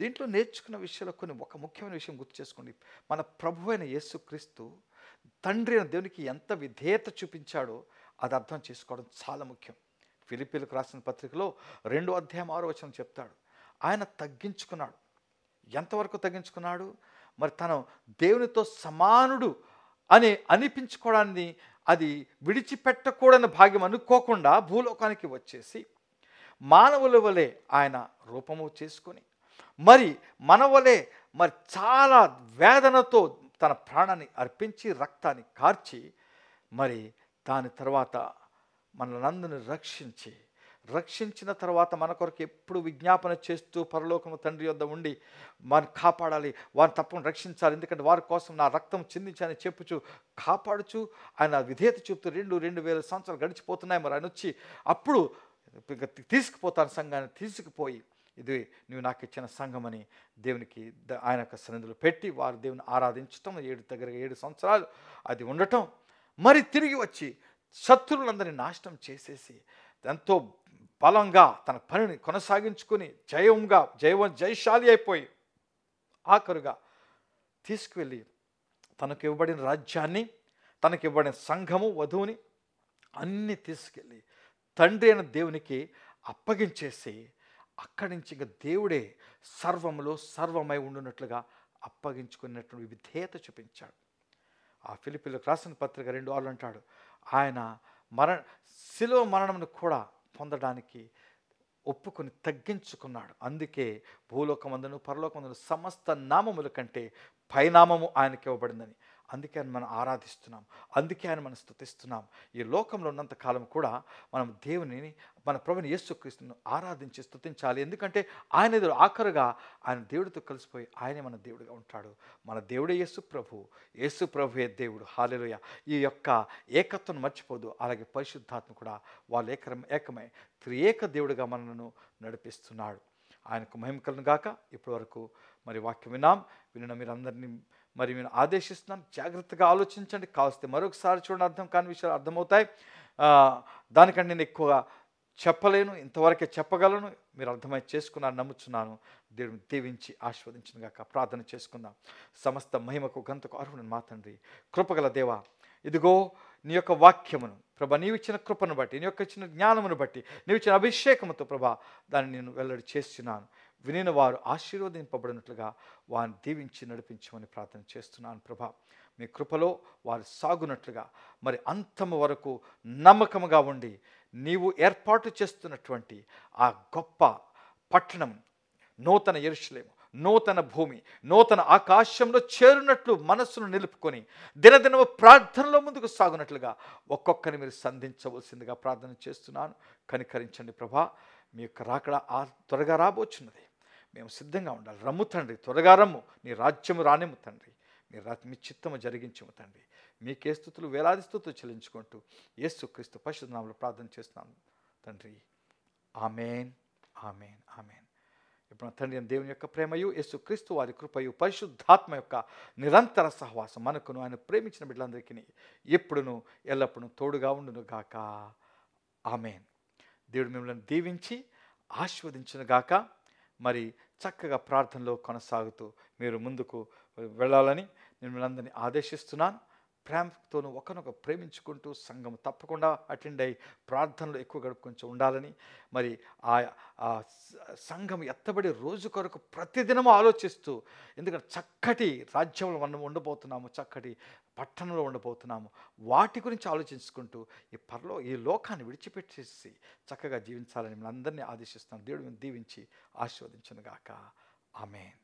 దీంట్లో నేర్చుకున్న విషయంలో కొన్ని ఒక ముఖ్యమైన విషయం గుర్తు చేసుకోండి మన ప్రభు అయిన యేసుక్రీస్తు తండ్రి అయిన దేవునికి ఎంత విధేయత చూపించాడో అది అర్థం చేసుకోవడం చాలా ముఖ్యం ఫిలిపీలకు రాసిన పత్రికలో రెండు అధ్యాయం ఆరు వచనం చెప్తాడు ఆయన తగ్గించుకున్నాడు ఎంతవరకు తగ్గించుకున్నాడు మరి తను దేవునితో సమానుడు అని అనిపించుకోవడాన్ని అది విడిచిపెట్టకూడని భాగ్యం అనుకోకుండా భూలోకానికి వచ్చేసి మానవుల వలె ఆయన రూపము చేసుకొని మరి మనవలే మరి చాలా వేదనతో తన ప్రాణాన్ని అర్పించి రక్తాన్ని కార్చి మరి దాని తర్వాత మన నందుని రక్షించి రక్షించిన తర్వాత మన కొరకు ఎప్పుడు విజ్ఞాపన చేస్తూ పరలోకము తండ్రి వద్ద ఉండి వారిని కాపాడాలి వారిని తప్పని రక్షించాలి ఎందుకంటే వారి కోసం నా రక్తం చిందించాలని చెప్పుచు కాపాడుచు ఆయన విధేయత చూపుతూ రెండు రెండు వేల సంవత్సరాలు గడిచిపోతున్నాయి మరి ఆయన వచ్చి అప్పుడు తీసుకుపోతాను సంఘాన్ని తీసుకుపోయి ఇది నువ్వు నాకు ఇచ్చిన సంఘమని దేవునికి ఆయన యొక్క సన్నిధిలో పెట్టి వారు దేవుని ఆరాధించటం ఏడు దగ్గర ఏడు సంవత్సరాలు అది ఉండటం మరి తిరిగి వచ్చి శత్రువులందరినీ నాశనం చేసేసి ఎంతో బలంగా తన పనిని కొనసాగించుకుని జయంగా జయవం జయశాలి అయిపోయి ఆఖరుగా తీసుకువెళ్ళి తనకు ఇవ్వబడిన రాజ్యాన్ని తనకు ఇవ్వబడిన సంఘము వధువుని అన్నీ తీసుకెళ్ళి తండ్రి అయిన దేవునికి అప్పగించేసి అక్కడి నుంచి ఇంకా దేవుడే సర్వములో సర్వమై ఉండున్నట్లుగా అప్పగించుకున్నట్టు విధేయత చూపించాడు ఆ ఫిలిపిలకు రాసిన పత్రిక రెండు వాళ్ళు అంటాడు ఆయన మరణ శిలువ మరణమును కూడా పొందడానికి ఒప్పుకొని తగ్గించుకున్నాడు అందుకే భూలోకమందును పరలోకమందును సమస్త నామముల కంటే పైనామము ఆయనకి ఇవ్వబడిందని అందుకే ఆయన మనం ఆరాధిస్తున్నాం అందుకే ఆయన మనం స్థుతిస్తున్నాం ఈ లోకంలో ఉన్నంత కాలం కూడా మనం దేవుని మన ప్రభుని యేసుక్రీస్తును ఆరాధించి స్థుతించాలి ఎందుకంటే ఆయన ఎదురు ఆఖరుగా ఆయన దేవుడితో కలిసిపోయి ఆయనే మన దేవుడిగా ఉంటాడు మన దేవుడే యేసు ప్రభు యేసు ప్రభుయే దేవుడు హాలిలోయ ఈ యొక్క ఏకత్వం మర్చిపోదు అలాగే పరిశుద్ధాత్మ కూడా వాళ్ళు ఏకరం ఏకమై త్రియేక దేవుడిగా మనను నడిపిస్తున్నాడు ఆయనకు మహిమ కలను గాక ఇప్పటి వరకు మరి వాక్యం విన్నాం విన్న అందరినీ మరి మేము ఆదేశిస్తున్నాం జాగ్రత్తగా ఆలోచించండి కావస్తే మరొకసారి చూడండి అర్థం కాని విషయాలు అర్థమవుతాయి దానికంటే నేను ఎక్కువగా చెప్పలేను ఇంతవరకే చెప్పగలను మీరు అర్థమై చేసుకున్నారు నమ్ముచున్నాను దేవుని దీవించి ఆస్వాదించిన గాక ప్రార్థన చేసుకుందాం సమస్త మహిమకు గంతకు అర్హుడని మా తండ్రి కృపగల దేవా ఇదిగో నీ యొక్క వాక్యమును ప్రభా ఇచ్చిన కృపను బట్టి నీ యొక్క ఇచ్చిన జ్ఞానమును బట్టి ఇచ్చిన అభిషేకముతో ప్రభా దాన్ని నేను వెల్లడి చేస్తున్నాను వినిన వారు ఆశీర్వదింపబడినట్లుగా వారిని దీవించి నడిపించమని ప్రార్థన చేస్తున్నాను ప్రభా మీ కృపలో వారు సాగునట్లుగా మరి అంతము వరకు నమ్మకముగా ఉండి నీవు ఏర్పాటు చేస్తున్నటువంటి ఆ గొప్ప పట్టణం నూతన ఎరుషులేము నూతన భూమి నూతన ఆకాశంలో చేరునట్లు మనస్సును నిలుపుకొని దినదినము ప్రార్థనలో ముందుకు సాగునట్లుగా ఒక్కొక్కరిని మీరు సంధించవలసిందిగా ప్రార్థన చేస్తున్నాను కనికరించండి ప్రభా మీ యొక్క రాకడా ఆ త్వరగా రాబోచున్నది మేము సిద్ధంగా ఉండాలి రమ్ము తండ్రి త్వరగా రమ్ము నీ రాజ్యము రానిము తండ్రి మీ రా మీ చిత్తము జరిగించము తండ్రి మీకే స్థుతులు వేలాది స్థుతులు చెల్లించుకుంటూ యేసు క్రీస్తు పశుధనాములు ప్రార్థన చేస్తున్నాను తండ్రి ఆమెన్ ఆమెన్ ఆమెన్ ఇప్పుడు తండ్రి దేవుని యొక్క ప్రేమయు యేసు క్రీస్తు వారి కృపయు పరిశుద్ధాత్మ యొక్క నిరంతర సహవాసం మనకును ఆయన ప్రేమించిన బిడ్డలందరికీ ఎప్పుడును ఎల్లప్పుడూ తోడుగా ఉండును గాక ఆమెన్ దేవుడు మిమ్మల్ని దీవించి గాక మరి చక్కగా ప్రార్థనలో కొనసాగుతూ మీరు ముందుకు వెళ్ళాలని మిమ్మల్ని అందరినీ ఆదేశిస్తున్నాను ప్రేమతోనూ ఒకనొక ప్రేమించుకుంటూ సంఘం తప్పకుండా అటెండ్ అయ్యి ప్రార్థనలు ఎక్కువ గడుపుకొంచెం ఉండాలని మరి ఆ సంఘం ఎత్తబడి రోజు కొరకు ప్రతిదినము ఆలోచిస్తూ ఎందుకంటే చక్కటి రాజ్యంలో మనం ఉండబోతున్నాము చక్కటి పట్టణంలో ఉండబోతున్నాము వాటి గురించి ఆలోచించుకుంటూ ఈ పరలో ఈ లోకాన్ని విడిచిపెట్టేసి చక్కగా జీవించాలని మనందరినీ ఆదేశిస్తాం దేవుడిని దీవించి ఆశీర్వదించను గాక ఆమెన్